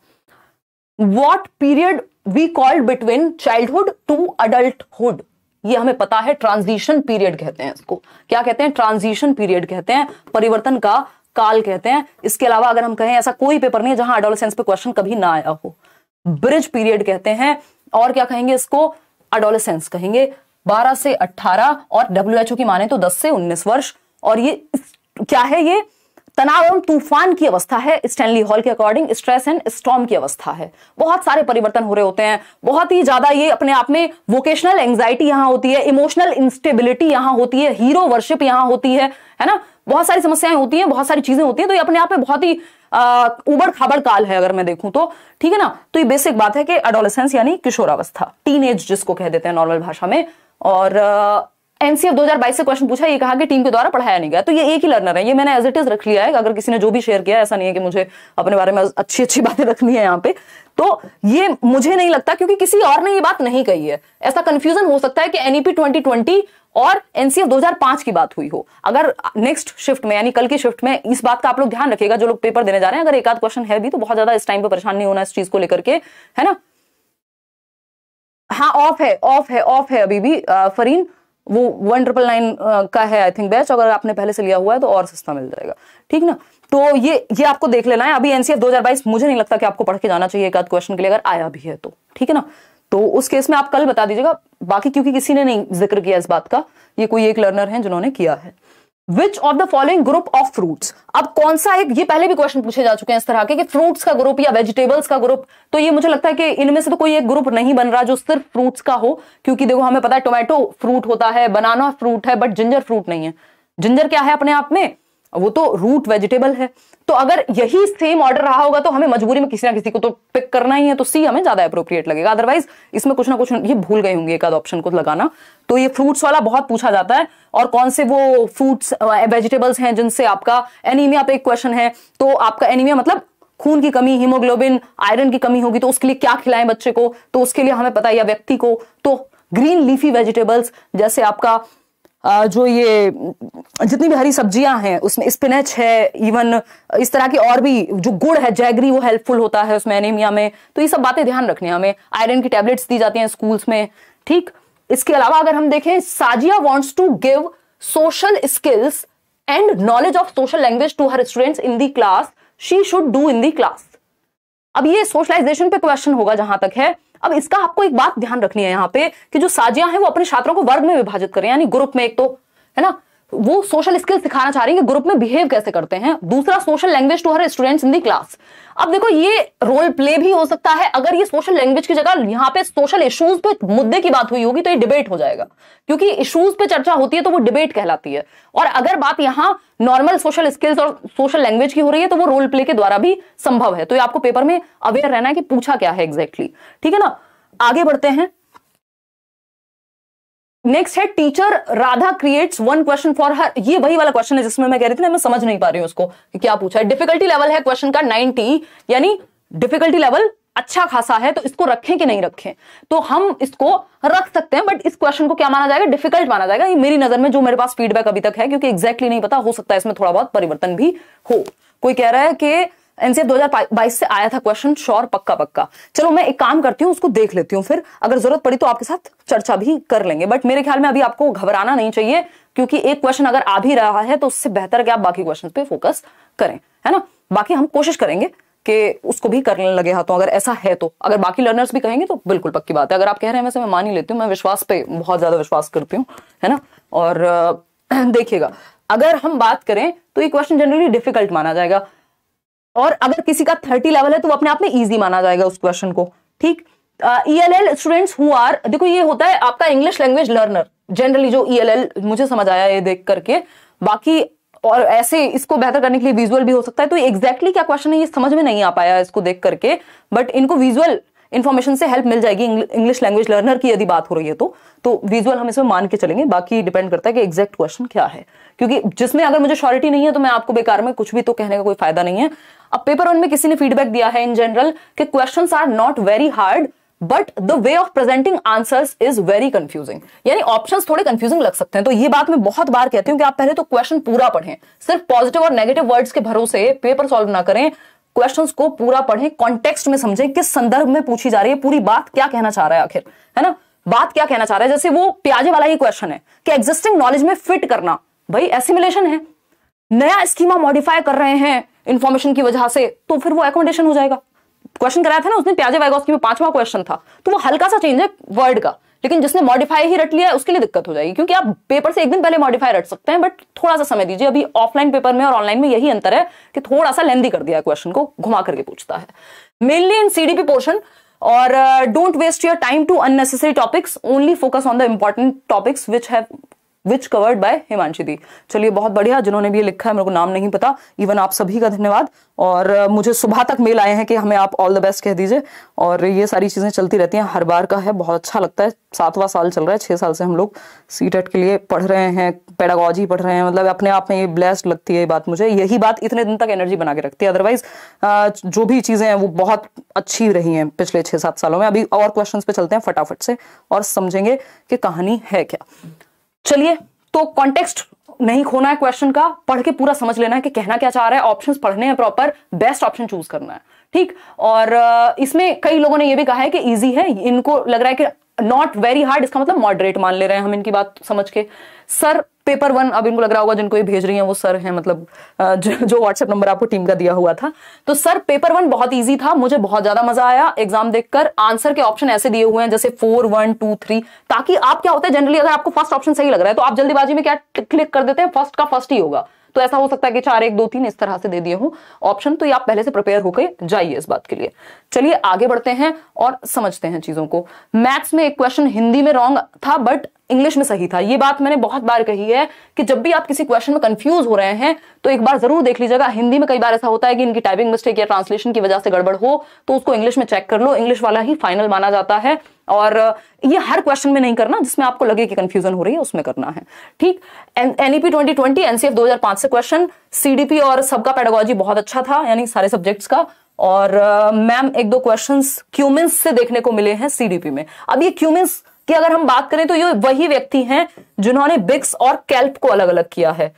what period we called between childhood to adulthood ये हमें पता है ट्रांजिशन पीरियड कहते हैं इसको क्या कहते हैं ट्रांजिशन पीरियड कहते हैं परिवर्तन का काल कहते हैं इसके अलावा अगर हम कहें ऐसा कोई पेपर नहीं है जहां अडोलसेंस पे क्वेश्चन कभी ना आया हो ब्रिज पीरियड कहते हैं और क्या कहेंगे इसको अडोलसेंस कहेंगे 12 से 18 और डब्ल्यू की माने तो 10 से 19 वर्ष और ये क्या है ये तनाव एवं तूफान की अवस्था है स्टैनली हॉल के अकॉर्डिंग स्ट्रेस एंड स्ट्रॉम की अवस्था है बहुत सारे परिवर्तन हो रहे होते हैं बहुत ही ज्यादा ये अपने आप में वोकेशनल एंग्जाइटी यहां होती है इमोशनल इंस्टेबिलिटी यहां होती है हीरो वर्शिप यहां होती है है ना बहुत सारी समस्याएं होती हैं बहुत सारी चीजें होती हैं तो ये अपने आप में बहुत ही उबड़ खाबड़ काल है अगर मैं देखूं तो ठीक है ना तो ये बेसिक बात है कि एडोलसेंस यानी किशोरावस्था टीन जिसको कह देते हैं नॉर्मल भाषा में और एनसीएफ 2022 से क्वेश्चन पूछा ये कहा कि टीम के द्वारा पढ़ाया नहीं गया तो ये एक ही लर्नर है ये मैंने एज इट इज रख लिया है अगर किसी ने जो भी शेयर किया ऐसा नहीं है कि मुझे अपने बारे में अच्छी अच्छी बातें रखनी है यहाँ पे तो ये मुझे नहीं लगता क्योंकि किसी और ने ये बात नहीं कही है ऐसा कंफ्यूजन हो सकता है कि एनईपी 2020 e और एनसीएफ 2005 की बात हुई हो अगर नेक्स्ट शिफ्ट में यानी कल की शिफ्ट में इस बात का आप लोग ध्यान रखिएगा जो लोग पेपर देने जा रहे हैं अगर एक आध क्वेश्चन है भी तो बहुत ज्यादा इस टाइम पर परेशान नहीं होना इस चीज को लेकर के है ना हाँ ऑफ है ऑफ है ऑफ है अभी भी फरीन वो वन ट्रिपल नाइन का है आई थिंक बेस्ट अगर आपने पहले से लिया हुआ है तो और सस्ता मिल जाएगा ठीक ना तो ये ये आपको देख लेना है अभी एनसीएफ 2022 मुझे नहीं लगता कि आपको पढ़ के जाना चाहिए एक आध क्वेश्चन के लिए अगर आया भी है तो ठीक है ना तो उस केस में आप कल बता दीजिएगा बाकी क्योंकि किसी ने नहीं जिक्र किया इस बात का ये कोई एक लर्नर है जिन्होंने किया है which of the following group of fruits अब कौन सा एक ये पहले भी क्वेश्चन पूछे जा चुके हैं इस तरह के कि फ्रूट्स का ग्रुप या वेजिटेबल्स का ग्रुप तो ये मुझे लगता है कि इनमें से तो कोई एक ग्रुप नहीं बन रहा जो सिर्फ फ्रूट्स का हो क्योंकि देखो हमें पता है टोमेटो फ्रूट होता है बनाना फ्रूट है बट जिंजर फ्रूट नहीं है जिंजर क्या है अपने आप में वो तो रूट वेजिटेबल है तो अगर यही सेम ऑर्डर रहा होगा तो हमें मजबूरी में किसी ना किसी को तो पिक करना ही है तो सी हमें ज्यादा अप्रोप्रिएट लगेगा अदरवाइज इसमें कुछ ना कुछ ये भूल गए होंगे एक आध ऑप्शन को लगाना तो ये फ्रूट्स वाला बहुत पूछा जाता है और कौन से वो फ्रूट्स वेजिटेबल्स हैं जिनसे आपका एनीमिया पे एक क्वेश्चन है तो आपका एनीमिया मतलब खून की कमी हीमोग्लोबिन आयरन की कमी होगी तो उसके लिए क्या खिलाएं बच्चे को तो उसके लिए हमें पता है या व्यक्ति को तो ग्रीन लीफी वेजिटेबल्स जैसे आपका जो ये जितनी भी हरी सब्जियां हैं उसमें स्पिनच है इवन इस तरह की और भी जो गुड़ है जैगरी वो हेल्पफुल होता है उसमें एनीमिया में तो ये सब बातें ध्यान रखनी है हमें आयरन की टेबलेट्स दी जाती हैं स्कूल्स में ठीक इसके अलावा अगर हम देखें Sajiya wants to give social skills and knowledge of social language to her students in the class she should do in the class अब ये सोशलाइजेशन पे क्वेश्चन होगा जहां तक है अब इसका आपको एक बात ध्यान रखनी है यहाँ पे कि जो साजियां हैं वो अपने छात्रों को वर्ग में विभाजित करें यानी ग्रुप में एक तो है ना वो सोशल स्किल सिखाना चाह रही है कि ग्रुप में बिहेव कैसे करते हैं दूसरा social language to her students in the class अब देखो ये रोल प्ले भी हो सकता है अगर ये सोशल लैंग्वेज की जगह यहाँ पे सोशल इश्यूज पे मुद्दे की बात हुई होगी तो ये डिबेट हो जाएगा क्योंकि इश्यूज पे चर्चा होती है तो वो डिबेट कहलाती है और अगर बात यहाँ नॉर्मल सोशल स्किल्स और सोशल लैंग्वेज की हो रही है तो वो रोल प्ले के द्वारा भी संभव है तो ये आपको पेपर में अवेयर रहना है कि पूछा क्या है एग्जैक्टली exactly. ठीक है ना आगे बढ़ते हैं नेक्स्ट है teacher Radha creates one question for her ये वही वाला क्वेश्चन है जिसमें मैं कह रही थी ना मैं समझ नहीं पा रही हूँ उसको कि क्या पूछा है डिफिकल्टी लेवल है क्वेश्चन का 90 यानी डिफिकल्टी लेवल अच्छा खासा है तो इसको रखें कि नहीं रखें तो हम इसको रख सकते हैं बट इस क्वेश्चन को क्या माना जाएगा डिफिकल्ट माना जाएगा ये मेरी नजर में जो मेरे पास फीडबैक अभी तक है क्योंकि एग्जैक्टली exactly नहीं पता हो सकता है इसमें थोड़ा बहुत परिवर्तन भी हो कोई कह रहा है कि एनसीएफ 2022 से आया था क्वेश्चन श्योर पक्का पक्का चलो मैं एक काम करती हूँ उसको देख लेती हूँ फिर अगर जरूरत पड़ी तो आपके साथ चर्चा भी कर लेंगे बट मेरे ख्याल में अभी आपको घबराना नहीं चाहिए क्योंकि एक क्वेश्चन अगर आ भी रहा है तो उससे बेहतर कि आप बाकी क्वेश्चन पे फोकस करें है ना बाकी हम कोशिश करेंगे कि उसको भी करने लगे हाथों अगर ऐसा है तो अगर बाकी लर्नर्स भी कहेंगे तो बिल्कुल पक्की बात है अगर आप कह रहे हैं वैसे मैं मान ही लेती हूँ मैं विश्वास पे बहुत ज्यादा विश्वास करती हूँ है ना और [clears throat] देखिएगा अगर हम बात करें तो ये क्वेश्चन जनरली डिफिकल्ट माना जाएगा और अगर किसी का थर्टी लेवल है तो अपने आप में ईजी माना जाएगा उस क्वेश्चन को ठीक E L L students who are देखो ये होता है आपका इंग्लिश लैंग्वेज लर्नर जनरली जो ई एल एल मुझे समझ आया ये देख करके बाकी और ऐसे इसको बेहतर करने के लिए विजुअल भी हो सकता है तो एग्जैक्टली exactly क्या क्वेश्चन है ये समझ में नहीं आ पाया इसको देख करके बट इनको विजुअल इन्फॉर्मेशन से हेल्प मिल जाएगी इंग्लिश लैंग्वेज लर्नर की यदि बात हो रही है तो तो विजुअल हम इसमें मान के चलेंगे बाकी डिपेंड करता है कि एग्जैक्ट क्वेश्चन क्या है क्योंकि जिसमें अगर मुझे श्योरिटी नहीं है तो मैं आपको बेकार में कुछ भी तो कहने का कोई फायदा नहीं है अब पेपर वन में किसी ने फीडबैक दिया है इन जनरल कि questions are not very hard but the way of presenting answers is very confusing यानी ऑप्शंस थोड़े कंफ्यूजिंग लग सकते हैं तो ये बात मैं बहुत बार कहती हूँ कि आप पहले तो क्वेश्चन पूरा पढ़ें सिर्फ पॉजिटिव और नेगेटिव वर्ड्स के भरोसे पेपर सॉल्व ना करें क्वेश्चंस को पूरा पढ़ें कॉन्टेक्स्ट में समझें किस संदर्भ में पूछी जा रही है पूरी बात क्या कहना चाह रहा है आखिर है ना बात क्या कहना चाह रहा है जैसे वो प्याजे वाला ही क्वेश्चन है कि एग्जिस्टिंग नॉलेज में फिट करना भाई एसिमुलेशन है नया स्कीमा मॉडिफाई कर रहे हैं इन्फॉर्मेशन की वजह से तो फिर वो एकोमोडेशन हो जाएगा क्वेश्चन कराया था ना उसने प्याजे वाइगोस्की में पांचवा क्वेश्चन था तो वो हल्का सा चेंज है वर्ड का लेकिन जिसने मॉडिफाई ही रट लिया है उसके लिए दिक्कत हो जाएगी क्योंकि आप पेपर से एक दिन पहले मॉडिफाई रट सकते हैं बट थोड़ा सा समय दीजिए अभी ऑफलाइन पेपर में और ऑनलाइन में यही अंतर है कि थोड़ा सा लेंदी कर दिया क्वेश्चन को घुमा करके पूछता है मेनली इन सीडीपी पोर्शन और don't waste your time to unnecessary topics only focus on the important topics which have which covered by Himanshi दी चलिए बहुत बढ़िया जिन्होंने भी लिखा है मेरे को नाम नहीं पता इवन आप सभी का धन्यवाद और मुझे सुबह तक मेल आए हैं कि हमें आप ऑल द बेस्ट कह दीजिए और ये सारी चीज़ें चलती रहती हैं हर बार का है बहुत अच्छा लगता है सातवां साल चल रहा है छह साल से हम लोग सी के लिए पढ़ रहे हैं पेडागॉजी पढ़ रहे हैं मतलब अपने आप में ये ब्लेस्ड लगती है ये बात मुझे यही बात इतने दिन तक एनर्जी बना के रखती है अदरवाइज जो भी चीज़ें हैं वो बहुत अच्छी रही हैं पिछले छह सात सालों में अभी और क्वेश्चन पे चलते हैं फटाफट से और समझेंगे कि कहानी है क्या चलिए तो कॉन्टेक्स्ट नहीं खोना है क्वेश्चन का पढ़ के पूरा समझ लेना है कि कहना क्या चाह रहा है ऑप्शंस पढ़ने हैं प्रॉपर बेस्ट ऑप्शन चूज करना है ठीक और इसमें कई लोगों ने यह भी कहा है कि इजी है इनको लग रहा है कि नॉट वेरी हार्ड इसका मतलब मॉडरेट मान ले रहे हैं हम इनकी बात समझ के सर पेपर वन अब इनको लग रहा होगा जिनको ये भेज रही हैं वो सर हैं मतलब जो व्हाट्सएप नंबर आपको टीम का दिया हुआ था तो सर पेपर वन बहुत ईजी था मुझे बहुत ज्यादा मजा आया एग्जाम देखकर आंसर के ऑप्शन ऐसे दिए हुए हैं जैसे फोर वन टू थ्री ताकि आप क्या होता है जनरली अगर आपको फर्स्ट ऑप्शन सही लग रहा है तो आप जल्दीबाजी में क्या क्लिक कर देते हैं फर्स्ट का फर्स्ट ही होगा तो ऐसा हो सकता है कि चार एक दो तीन इस तरह से दे दिए हो ऑप्शन तो ये आप पहले से प्रिपेयर होकर जाइए इस बात के लिए चलिए आगे बढ़ते हैं और समझते हैं चीजों को मैथ्स में एक क्वेश्चन हिंदी में रॉन्ग था बट इंग्लिश में सही था ये बात मैंने बहुत बार कही है कि जब भी आप किसी क्वेश्चन में कंफ्यूज हो रहे हैं तो एक बार जरूर देख लीजिएगा हिंदी में कई बार ऐसा होता है कि इनकी टाइपिंग मिस्टेक या ट्रांसलेशन की वजह से गड़बड़ हो तो उसको इंग्लिश में चेक कर लो इंग्लिश वाला ही फाइनल माना जाता है और ये हर क्वेश्चन में नहीं करना जिसमें आपको लगे कि कंफ्यूजन हो रही है उसमें करना है ठीक एनईपी ट्वेंटी ट्वेंटी एनसीएफ दो से क्वेश्चन सीडीपी और सबका पेडागोजी बहुत अच्छा था यानी सारे सब्जेक्ट्स का और मैम uh, एक दो क्वेश्चंस क्यूमिन से देखने को मिले हैं सीडीपी में अब ये क्यूमिन कि अगर हम बात करें तो ये वही व्यक्ति हैं जिन्होंने बिक्स और कैल्प को अलग अलग किया है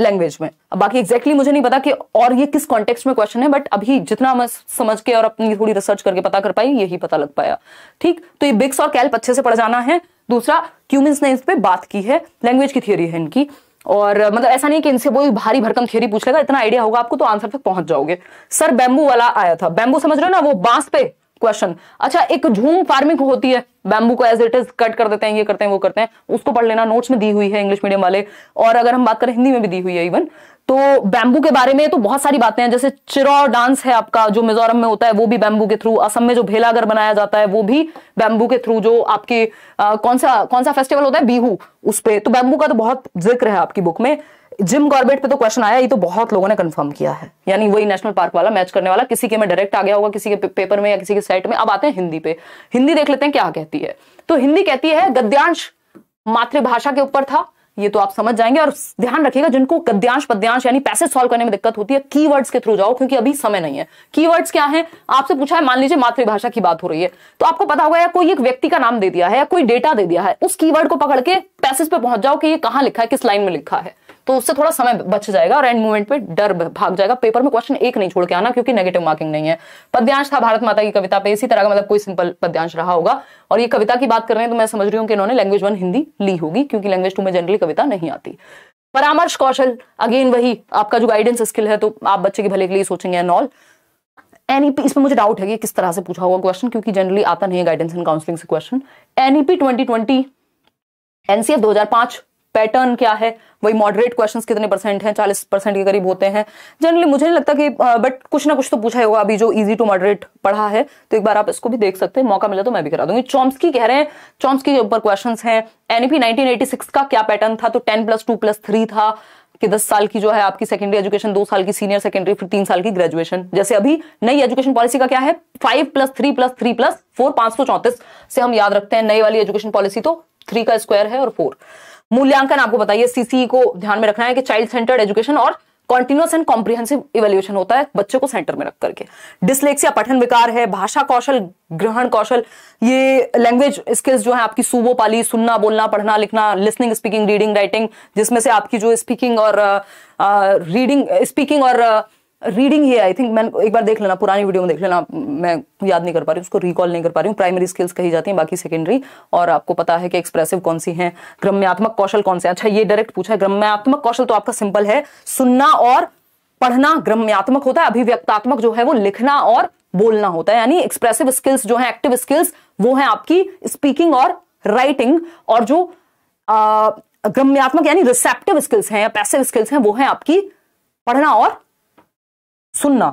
लैंग्वेज में अब बाकी एग्जैक्टली exactly मुझे नहीं पता कि और ये किस कॉन्टेक्स्ट में क्वेश्चन है बट अभी जितना मैं समझ के और अपनी थोड़ी रिसर्च करके पता कर पाई यही पता लग पाया ठीक तो ये बिक्स और कैल्प अच्छे से पढ़ जाना है दूसरा क्यूमिन्स ने इस पर बात की है लैंग्वेज की थियोरी है इनकी और मतलब ऐसा नहीं कि इनसे वो भारी भरकम थियोरी पूछ लेगा इतना आइडिया होगा आपको तो आंसर तक पहुंच जाओगे सर बैम्बू वाला आया था बैम्बू समझ रहे हो ना वो बांस पे क्वेश्चन अच्छा एक झूम फार्मिंग होती है बैंबू को एज इट इज कट कर देते हैं ये करते हैं वो करते हैं उसको पढ़ लेना नोट्स में दी हुई है इंग्लिश मीडियम वाले और अगर हम बात करें हिंदी में भी दी हुई है इवन तो बैंबू के बारे में तो बहुत सारी बातें हैं जैसे चिरा डांस है आपका जो मिजोरम में होता है वो भी बैंबू के थ्रू असम में जो भेलागर बनाया जाता है वो भी बैंबू के थ्रू जो आपके आ, कौन सा कौन सा फेस्टिवल होता है बीहू उस पर तो बैंबू का तो बहुत जिक्र है आपकी बुक में जिम गॉर्बेट पे तो क्वेश्चन आया ये तो बहुत लोगों ने कंफर्म किया है यानी वही नेशनल पार्क वाला मैच करने वाला किसी के में डायरेक्ट आ गया होगा किसी के पेपर में या किसी के सेट में अब आते हैं हिंदी पे हिंदी देख लेते हैं क्या कहती है तो हिंदी कहती है गद्यांश मातृभाषा के ऊपर था ये तो आप समझ जाएंगे और ध्यान रखिएगा जिनको गद्यांश पद्यांश यानी पैसे सॉल्व करने में दिक्कत होती है कीवर्ड्स के थ्रू जाओ क्योंकि अभी समय नहीं है कीवर्ड्स क्या है आपसे पूछा है मान लीजिए मातृभाषा की बात हो रही है तो आपको पता होगा या कोई एक व्यक्ति का नाम दे दिया है या कोई डेटा दे दिया है उस कीवर्ड को पकड़ के पैसेज पे पहुंच जाओ कि ये कहां लिखा है किस लाइन में लिखा है तो उससे थोड़ा समय बच जाएगा और एंड मोमेंट पे डर भाग जाएगा पेपर में क्वेश्चन एक नहीं छोड़ के आना क्योंकि नेगेटिव मार्किंग नहीं है पद्यांश था भारत माता की कविता पे इसी तरह का मतलब कोई सिंपल पद्यांश रहा होगा और ये कविता की बात कर रहे हैं तो मैं समझ रही हूँ कि इन्होंने लैंग्वेज वन हिंदी ली होगी क्योंकि लैंग्वेज टू में जनरली कविता नहीं आती परामर्श कौशल अगेन वही आपका जो गाइडेंस स्किल है तो आप बच्चे के भले के लिए सोचेंगे एन ऑल एनईपी इसमें मुझे डाउट है कि किस तरह से पूछा हुआ क्वेश्चन क्योंकि जनरली आता नहीं है गाइडेंस एंड काउंसलिंग से क्वेश्चन एनईपी 2020 एनसीएफ 2005 पैटर्न क्या है वही मॉडरेट क्वेश्चंस कितने परसेंट हैं चालीस परसेंट के करीब होते हैं जनरली मुझे नहीं लगता कि बट कुछ ना कुछ तो पूछा होगा अभी जो इजी टू मॉडरेट पढ़ा है तो एक बार आप इसको भी देख सकते हैं मौका मिला तो मैं भी करा दूंगी चॉम्सकी कह रहे हैं चॉम्सकी के ऊपर क्वेश्चन है एनपी नाइनटीन का क्या पैटर्न था तो ten plus two plus three था कि दस साल की जो है आपकी सेकेंडरी एजुकेशन दो साल की सीनियर सेकेंडरी फिर तीन साल की ग्रेजुएशन जैसे अभी नई एजुकेशन पॉलिसी का क्या है five plus three plus three plus four पांच सौ चौंतीस से हम याद रखते हैं नई वाली एजुकेशन पॉलिसी तो थ्री का स्क्वायर है और फोर मूल्यांकन आपको बताइए सीसी e को ध्यान में रखना है कि चाइल्ड सेंटर्ड एजुकेशन और कॉन्टिन्यूस एंड कॉम्प्रिहेंसिव इवेल्युएशन होता है बच्चों को सेंटर में रख करके डिसलेक्सिया पठन विकार है भाषा कौशल ग्रहण कौशल ये लैंग्वेज स्किल्स जो है आपकी सूबो पाली सुनना बोलना पढ़ना लिखना लिसनिंग स्पीकिंग रीडिंग राइटिंग जिसमें से आपकी जो स्पीकिंग और रीडिंग स्पीकिंग और रीडिंग ये आई थिंक मैं एक बार देख लेना पुरानी वीडियो में देख लेना मैं याद नहीं कर पा रही उसको रिकॉल नहीं कर पा रही हूँ प्राइमरी स्किल्स कही जाती हैं बाकी सेकेंडरी और आपको पता है कि एक्सप्रेसिव कौन सी है ग्रम्यात्मक कौशल कौन से अच्छा ये डायरेक्ट पूछा है ग्रम्यात्मक कौशल तो आपका सिंपल है सुनना और पढ़ना ग्रम्यात्मक होता है अभिव्यक्तात्मक जो है वो लिखना और बोलना होता है यानी एक्सप्रेसिव स्किल्स जो है एक्टिव स्किल्स वो है आपकी स्पीकिंग और राइटिंग और जो ग्रम्यात्मक यानी रिसेप्टिव स्किल्स हैं या पैसिव स्किल्स हैं वो है आपकी पढ़ना और सुनना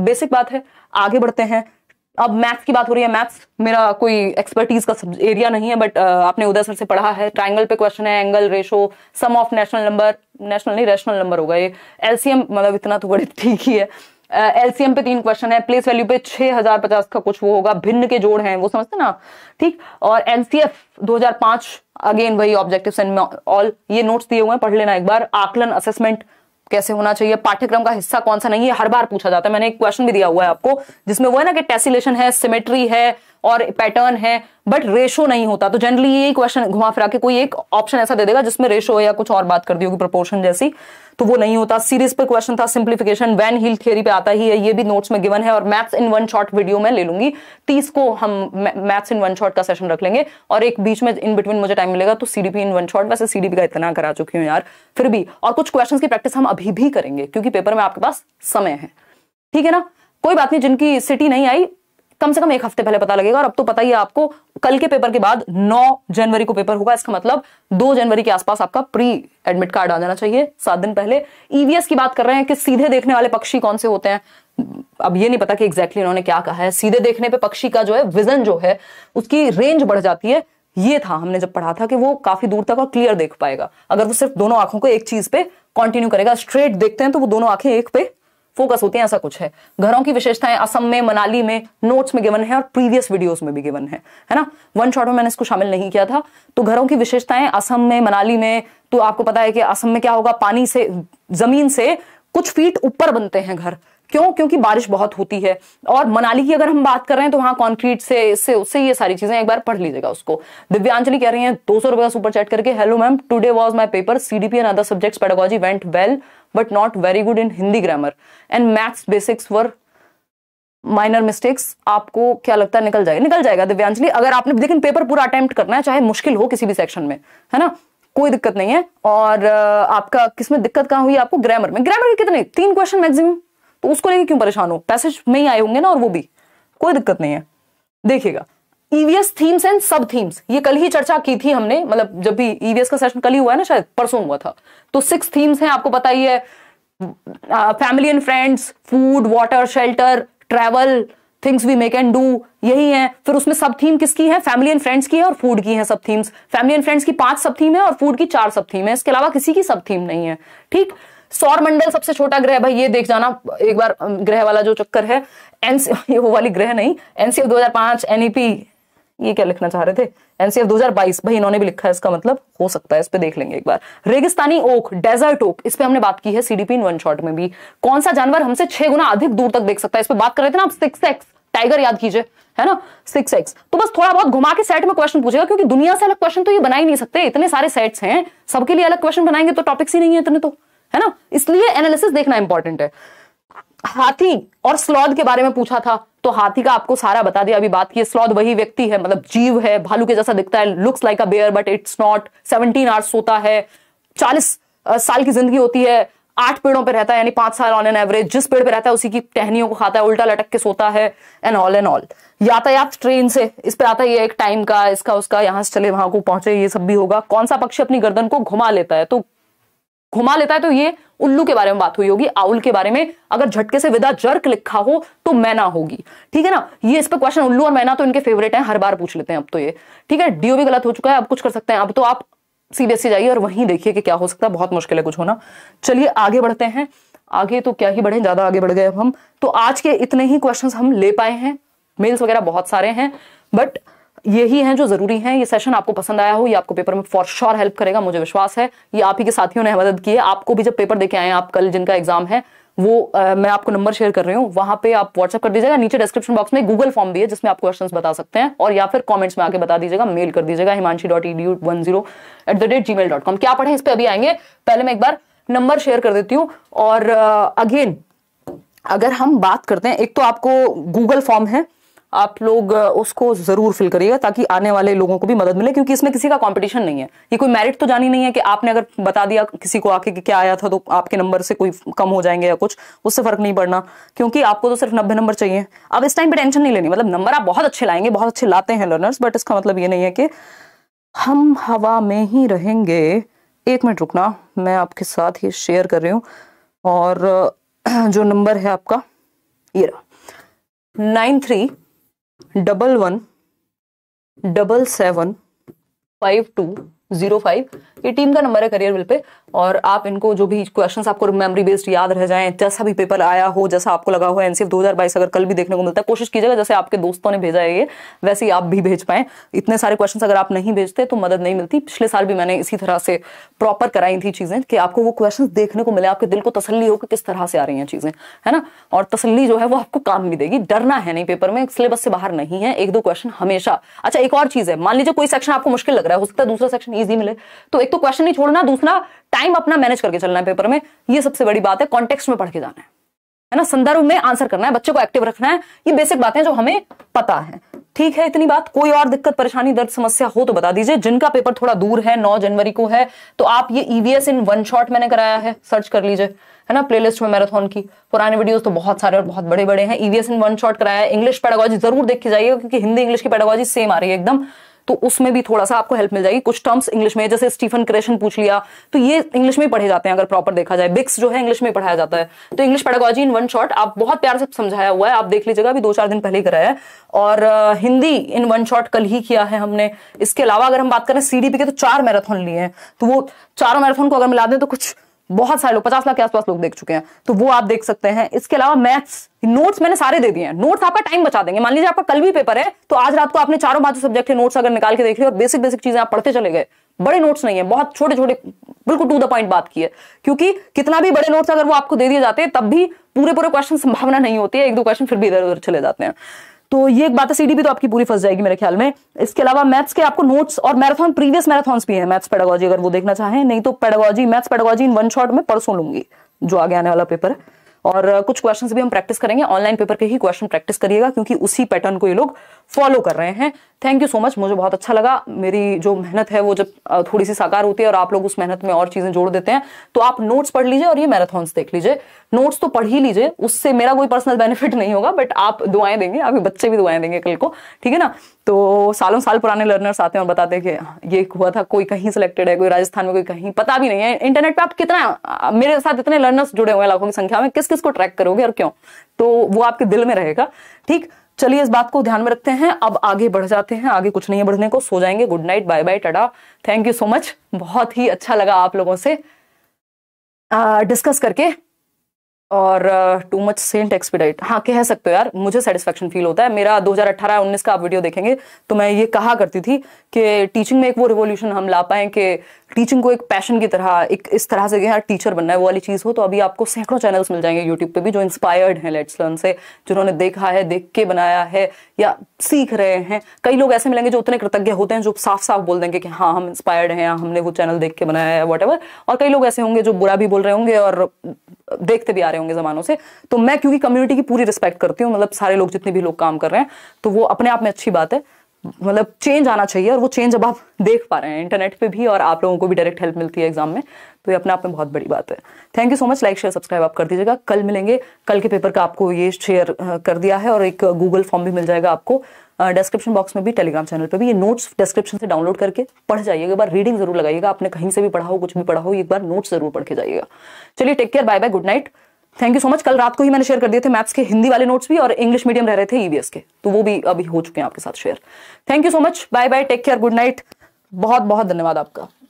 बेसिक बात है आगे बढ़ते हैं अब मैथ्स की बात हो रही है मैथ्स मेरा कोई एक्सपर्टीज का एरिया नहीं है बट uh, आपने उदय सर से पढ़ा है ट्राइंगल पे क्वेश्चन है angle ratio sum of national number national नहीं रेशनल नंबर होगा ये एलसीएम मतलब इतना तो बड़े ठीक ही है एलसीएम uh, पे तीन क्वेश्चन है प्लेस वैल्यू पे छह हजार पचास का कुछ वो होगा भिन्न के जोड़ हैं वो समझते ना ठीक और एनसीएफ 2005 अगेन वही ऑब्जेक्टिव्स एंड ऑल ये नोट्स दिए हुए हैं पढ़ लेना एक बार आकलन असेसमेंट कैसे होना चाहिए पाठ्यक्रम का हिस्सा कौन सा नहीं है हर बार पूछा जाता है मैंने एक क्वेश्चन भी दिया हुआ है आपको जिसमें वो है ना कि टेसिलेशन है सिमेट्री है और पैटर्न है बट रेशो नहीं होता तो जनरली यही क्वेश्चन घुमा फिरा के कोई एक ऑप्शन ऐसा दे देगा जिसमें रेशो या कुछ और बात कर दी होगी प्रपोर्शन जैसी तो वो नहीं होता सीरीज पर क्वेश्चन था सिंप्लीफिकेशन वैन हिल थियरी पे आता ही है ये भी नोट्स में गिवन है और maths in one shot video में ले लूंगी तीस को हम मैथ्स इन वन शॉट का सेशन रख लेंगे और एक बीच में इन बिटवीन मुझे टाइम मिलेगा तो सीडीपी इन वन शॉट वैसे सीडीपी का इतना करा चुकी हूँ यार फिर भी और कुछ क्वेश्चन की प्रैक्टिस हम अभी भी करेंगे क्योंकि पेपर में आपके पास समय है ठीक है ना कोई बात नहीं जिनकी सिटी नहीं आई कम से कम एक हफ्ते पहले पता लगेगा और अब तो पता ही है आपको कल के पेपर के बाद 9 जनवरी को पेपर होगा इसका मतलब 2 जनवरी के आसपास आपका प्री एडमिट कार्ड आ जाना चाहिए सात दिन पहले ईवीएस e की बात कर रहे हैं कि सीधे देखने वाले पक्षी कौन से होते हैं अब ये नहीं पता कि एग्जैक्टली exactly उन्होंने क्या कहा है सीधे देखने पे पक्षी का जो है विजन जो है उसकी रेंज बढ़ जाती है ये था हमने जब पढ़ा था कि वो काफी दूर तक और क्लियर देख पाएगा अगर वो सिर्फ दोनों आंखों को एक चीज पे कंटिन्यू करेगा स्ट्रेट देखते हैं तो वो दोनों आंखें एक पे फोकस होते हैं ऐसा कुछ है घरों की विशेषताएं असम में मनाली में नोट्स में गिवन है और प्रीवियस वीडियोस में भी गिवन है है ना वन शॉट में मैंने इसको शामिल नहीं किया था तो घरों की विशेषताएं असम में मनाली में तो आपको पता है कि असम में क्या होगा पानी से जमीन से कुछ फीट ऊपर बनते हैं घर क्यों क्योंकि बारिश बहुत होती है और मनाली की अगर हम बात कर रहे हैं तो वहां कॉन्क्रीट से इससे उससे ये सारी चीजें एक बार पढ़ लीजिएगा उसको दिव्यांजलि कह रही है दो सौ रुपए सुपर चैट करके hello ma'am today was my paper CDP and other subjects pedagogy went well but not very good in Hindi grammar and maths basics were minor mistakes आपको क्या लगता है निकल जाएगा निकल जाएगा दिव्यांजलि अगर आपने लेकिन पेपर पूरा अटेम्प्ट करना है चाहे मुश्किल हो किसी भी सेक्शन में है ना कोई दिक्कत नहीं है और आपका किसमें दिक्कत कहाँ हुई आपको ग्रामर में ग्रामर के कितने तीन क्वेश्चन मैक्सिमम तो उसको लेकर क्यों परेशान हो पैसेज में ही आए होंगे ना और वो भी कोई दिक्कत नहीं है देखिएगा ईवीएस थीम्स एंड सब थीम्स ये कल ही चर्चा की थी हमने मतलब जब भी ईवीएस e का सेशन कल ही हुआ है ना शायद परसों हुआ था तो सिक्स थीम्स हैं आपको पता ही है family and friends food water shelter travel things we make and do यही है फिर उसमें सब थीम किसकी है फैमिली एंड फ्रेंड्स की है और फूड की है सब थीम्स फैमिली एंड फ्रेंड्स की पांच सब थीम है और फूड की चार सब थीम है इसके अलावा किसी की सब थीम नहीं है ठीक सौर मंडल सबसे छोटा ग्रह भाई ये देख जाना एक बार ग्रह वाला जो चक्कर है एनसी [laughs] वो वाली ग्रह नहीं एनसीएफ 2005 एनईपी ये क्या लिखना चाह रहे थे एनसीएफ 2022 भाई इन्होंने भी लिखा है इसका मतलब हो सकता है इस पे देख लेंगे एक बार रेगिस्तानी ओक डेजर्ट ओक इस पे हमने बात की है सीडीपी इन वन शॉट में भी कौन सा जानवर हमसे छह गुना अधिक दूर तक देख सकता है इस पर बात कर रहे थे ना आप सिक्स एक्स टाइगर याद कीजिए है ना सिक्स एक्स तो बस थोड़ा बहुत घुमा के सेट में क्वेश्चन पूछेगा क्योंकि दुनिया से अलग क्वेश्चन तो ये बना ही नहीं सकते इतने सारे सेट्स हैं सबके लिए अलग क्वेश्चन बनाएंगे तो टॉपिक्स ही नहीं है इतने तो है ना इसलिए एनालिसिस देखना इंपॉर्टेंट है हाथी और स्लॉद के बारे में पूछा था तो हाथी का आपको सारा बता दिया अभी बात की स्लॉद वही व्यक्ति है मतलब जीव है भालू के जैसा दिखता है looks like a bear but it's not seventeen hours सोता है चालीस साल की जिंदगी होती है आठ पेड़ों पे रहता है यानी पांच साल ऑन एन एवरेज जिस पेड़ पे रहता है उसी की टहनियों को खाता है उल्टा लटक के सोता है एन ऑल एन ऑल यातायात ट्रेन से इस पे आता है एक टाइम का इसका उसका यहां से चले वहां को पहुंचे ये सब भी होगा कौन सा पक्षी अपनी गर्दन को घुमा लेता है तो घुमा लेता है तो ये उल्लू के बारे में बात हुई होगी आउल के बारे में अगर झटके से विदा जर्क लिखा हो तो मैना होगी ठीक है ना ये इस पर क्वेश्चन उल्लू और मैना तो इनके फेवरेट हैं हर बार पूछ लेते हैं अब तो ये ठीक है डीओ भी गलत हो चुका है अब कुछ कर सकते हैं अब तो आप सीबीएसई जाइए और वहीं देखिए कि क्या हो सकता है बहुत मुश्किल है कुछ होना चलिए आगे बढ़ते हैं आगे तो क्या ही बढ़े ज्यादा आगे बढ़ गए अब हम तो आज के इतने ही क्वेश्चन हम ले पाए हैं मेल्स वगैरह बहुत सारे हैं बट यही हैं जो ज़रूरी हैं ये सेशन आपको पसंद आया हो ये आपको पेपर में फॉर श्योर हेल्प करेगा मुझे विश्वास है ये आप ही के साथियों ने मदद की है आपको भी जब पेपर देके आए आप कल जिनका एग्जाम है वो आ, मैं आपको नंबर शेयर कर रही हूँ वहां पे आप व्हाट्सअप कर दीजिएगा नीचे डिस्क्रिप्शन बॉक्स में गूगल फॉर्म भी है जिसमें आप क्वेश्चन बता सकते हैं और या फिर कॉमेंट्स में आके बता दीजिएगा मेल कर दीजिएगा Himanshi dot E e D one zero at the rate Gmail dot com क्या पढ़े इस पर अभी आएंगे पहले मैं एक बार नंबर शेयर कर देती हूँ और अगेन अगर हम बात करते हैं एक तो आपको गूगल फॉर्म है आप लोग उसको जरूर फिल करिएगा ताकि आने वाले लोगों को भी मदद मिले क्योंकि इसमें किसी का कंपटीशन नहीं है ये कोई मेरिट तो जानी नहीं है कि आपने अगर बता दिया किसी को आके कि क्या आया था तो आपके नंबर से कोई कम हो जाएंगे या कुछ उससे फर्क नहीं पड़ना क्योंकि आपको तो सिर्फ नब्बे नंबर चाहिए अब इस टाइम पर टेंशन नहीं लेनी मतलब नंबर आप बहुत अच्छे लाएंगे बहुत अच्छे लाते हैं लर्नर्स बट इसका मतलब ये नहीं है कि हम हवा में ही रहेंगे एक मिनट रुकना मैं आपके साथ ये शेयर कर रही हूँ और [clears throat] जो नंबर है आपका ये रहा nine three double one double seven five two zero five ये टीम का नंबर है करियर विल पे और आप इनको जो भी क्वेश्चंस आपको मेमोरी बेस्ड याद रह जाएं जैसा भी पेपर आया हो जैसा आपको लगा हो एनसीएफ 2022 अगर कल भी देखने को मिलता है कोशिश कीजिएगा जैसे आपके दोस्तों ने भेजा है ये वैसे ही आप भी भेज पाएं इतने सारे क्वेश्चन अगर आप नहीं भेजते तो मदद नहीं मिलती पिछले साल भी मैंने इसी तरह से प्रॉपर कराई थी चीज़ें कि आपको वो क्वेश्चन देखने को मिले आपके दिल को तसली हो कि किस तरह से आ रही हैं चीज़ें है ना और तसली जो है वो आपको काम भी देगी डरना है नहीं पेपर में सिलेबस से बाहर नहीं है एक दो क्वेश्चन हमेशा अच्छा एक और चीज़ है मान लीजिए कोई सेक्शन आपको मुश्किल लग रहा है हो सकता है दूसरा सेक्शन ईजी मिले तो एक तो क्वेश्चन नहीं छोड़ना दूसरा टाइम अपना मैनेज करके चलना है पेपर में ये सबसे बड़ी बात है कॉन्टेक्स्ट में पढ़ के जाना है है ना संदर्भ में आंसर करना है बच्चे को एक्टिव रखना है ये बेसिक बातें जो हमें पता है ठीक है इतनी बात कोई और दिक्कत परेशानी दर्द समस्या हो तो बता दीजिए जिनका पेपर थोड़ा दूर है 9 जनवरी को है तो आप ये ईवीएस इन वन शॉट मैंने कराया है सर्च कर लीजिए है ना प्लेलिस्ट में मैराथन की पुराने वीडियोस तो बहुत सारे और बहुत बड़े बड़े हैं ईवीएस इन वन शॉट कराया है इंग्लिश पेडागोजी जरूर देखी जाइए क्योंकि हिंदी इंग्लिश की पेडागोजी सेम आ रही है एकदम तो उसमें भी थोड़ा सा आपको हेल्प मिल जाएगी कुछ टर्म्स इंग्लिश में जैसे स्टीफन क्रेशन पूछ लिया तो ये इंग्लिश में पढ़े जाते हैं अगर प्रॉपर देखा जाए बिक्स जो है इंग्लिश में पढ़ाया जाता है तो English pedagogy in one shot आप बहुत प्यार से समझाया हुआ है आप देख लीजिएगा अभी दो चार दिन पहले ही कराया है और हिंदी इन वन शॉट कल ही किया है हमने इसके अलावा अगर हम बात करें सीडीपी के तो चार मैराथन लिए हैं तो वो चारों मैराथन को अगर मिला दें तो कुछ बहुत सारे लोग पचास लाख के आसपास लोग देख चुके हैं तो वो आप देख सकते हैं इसके अलावा मैथ्स नोट्स मैंने सारे दे दिए हैं नोट्स आपका टाइम बचा देंगे मान लीजिए आपका कल भी पेपर है तो आज रात को आपने चारों पांचों सब्जेक्ट के नोट्स अगर निकाल के देख लिया और बेसिक बेसिक चीजें आप पढ़ते चले गए बड़े नोट्स नहीं है बहुत छोटे छोटे बिल्कुल टू द पॉइंट बात की है क्योंकि कितना भी बड़े नोट्स अगर वो आपको दे दिए जाते हैं तब भी पूरे पूरे क्वेश्चन संभावना नहीं होती है एक दो क्वेश्चन फिर भी इधर उधर चले जाते हैं तो ये एक बात है सीडी भी तो आपकी पूरी फंस जाएगी मेरे ख्याल में इसके अलावा मैथ्स के आपको नोट्स और मैराथन प्रीवियस मैराथन्स भी है मैथ्स पेडागोजी अगर वो देखना चाहें नहीं तो pedagogy maths pedagogy in one shot में परसों लूंगी जो आगे आने वाला पेपर है और कुछ क्वेश्चन भी हम प्रैक्टिस करेंगे ऑनलाइन पेपर के ही क्वेश्चन प्रैक्टिस करिएगा क्योंकि उसी पैटर्न को ये लोग फॉलो कर रहे हैं थैंक यू सो मच मुझे बहुत अच्छा लगा मेरी जो मेहनत है वो जब थोड़ी सी साकार होती है और आप लोग उस मेहनत में और चीजें जोड़ देते हैं तो आप नोट्स पढ़ लीजिए और ये मैराथॉन्स देख लीजिए नोट्स तो पढ़ ही लीजिए उससे मेरा कोई पर्सनल बेनिफिट नहीं होगा बट आप दुआएं देंगे आपके बच्चे भी दुआएं देंगे कल को ठीक है ना तो सालों साल पुराने लर्नर्स आते हैं और बताते हैं कि हाँ, ये हुआ था कोई कहीं सिलेक्टेड है कोई राजस्थान में कोई कहीं पता भी नहीं है इंटरनेट पे आप कितना मेरे साथ इतने लर्नर्स जुड़े हुए हैं लाखों की संख्या में किस किस को ट्रैक करोगे और क्यों तो वो आपके दिल में रहेगा ठीक चलिए इस बात को ध्यान में रखते हैं अब आगे बढ़ जाते हैं आगे कुछ नहीं है बढ़ने को सो जाएंगे good night bye bye tada thank you so much बहुत ही अच्छा लगा आप लोगों से डिस्कस करके और टू मच सेंट एक्सपीडाइट हाँ कह सकते हो यार मुझे सेटिस्फेक्शन फील होता है मेरा 2018 19 का आप वीडियो देखेंगे तो मैं ये कहा करती थी कि टीचिंग में एक वो रिवोल्यूशन हम ला पाए कि टीचिंग को एक पैशन की तरह एक इस तरह से यार हाँ, टीचर बनना है वो वाली चीज़ हो तो अभी आपको सैकड़ों चैनल्स मिल जाएंगे यूट्यूब पे भी जो इंस्पायर्ड हैं लेट्स लर्न से जिन्होंने देखा है देख के बनाया है या सीख रहे हैं कई लोग ऐसे मिलेंगे जो उतने कृतज्ञ होते हैं जो साफ साफ बोल देंगे कि हाँ हम इंस्पायर्ड हैं हमने वो चैनल देख के बनाया है वट और कई लोग ऐसे होंगे जो बुरा भी बोल रहे होंगे और देखते भी आ रहे होंगे जमानों से तो मैं क्योंकि कम्युनिटी की पूरी रिस्पेक्ट करती हूँ मतलब सारे लोग जितने भी लोग काम कर रहे हैं तो वो अपने आप में अच्छी बात है मतलब चेंज आना चाहिए और वो चेंज अब आप देख पा रहे हैं इंटरनेट पे भी और आप लोगों को भी डायरेक्ट हेल्प मिलती है एग्जाम में तो ये अपने आप में बहुत बड़ी बात है thank you so much like share subscribe आप कर दीजिएगा कल मिलेंगे कल के पेपर का आपको ये शेयर कर दिया है और एक गूगल फॉर्म भी मिल जाएगा आपको डिस्क्रिप्शन बॉक्स में भी टेलीग्राम चैनल पर भी ये नोट्स डिस्क्रिप्शन से डाउनलोड करके पढ़ जाइएगा एक बार रीडिंग जरूर लगाइएगा आपने कहीं से भी पढ़ा हो कुछ भी पढ़ा हो एक बार नोट्स जरूर पढ़ के जाइएगा चलिए take care bye bye good night thank you so much कल रात को ही मैंने शेयर कर दिए थे मैथ्स के हिंदी वाले नोट्स भी और इंग्लिश मीडियम रह रहे थे ईवीएस e के तो वो भी अभी हो चुके हैं आपके साथ share thank you so much bye bye take care good night बहुत बहुत धन्यवाद आपका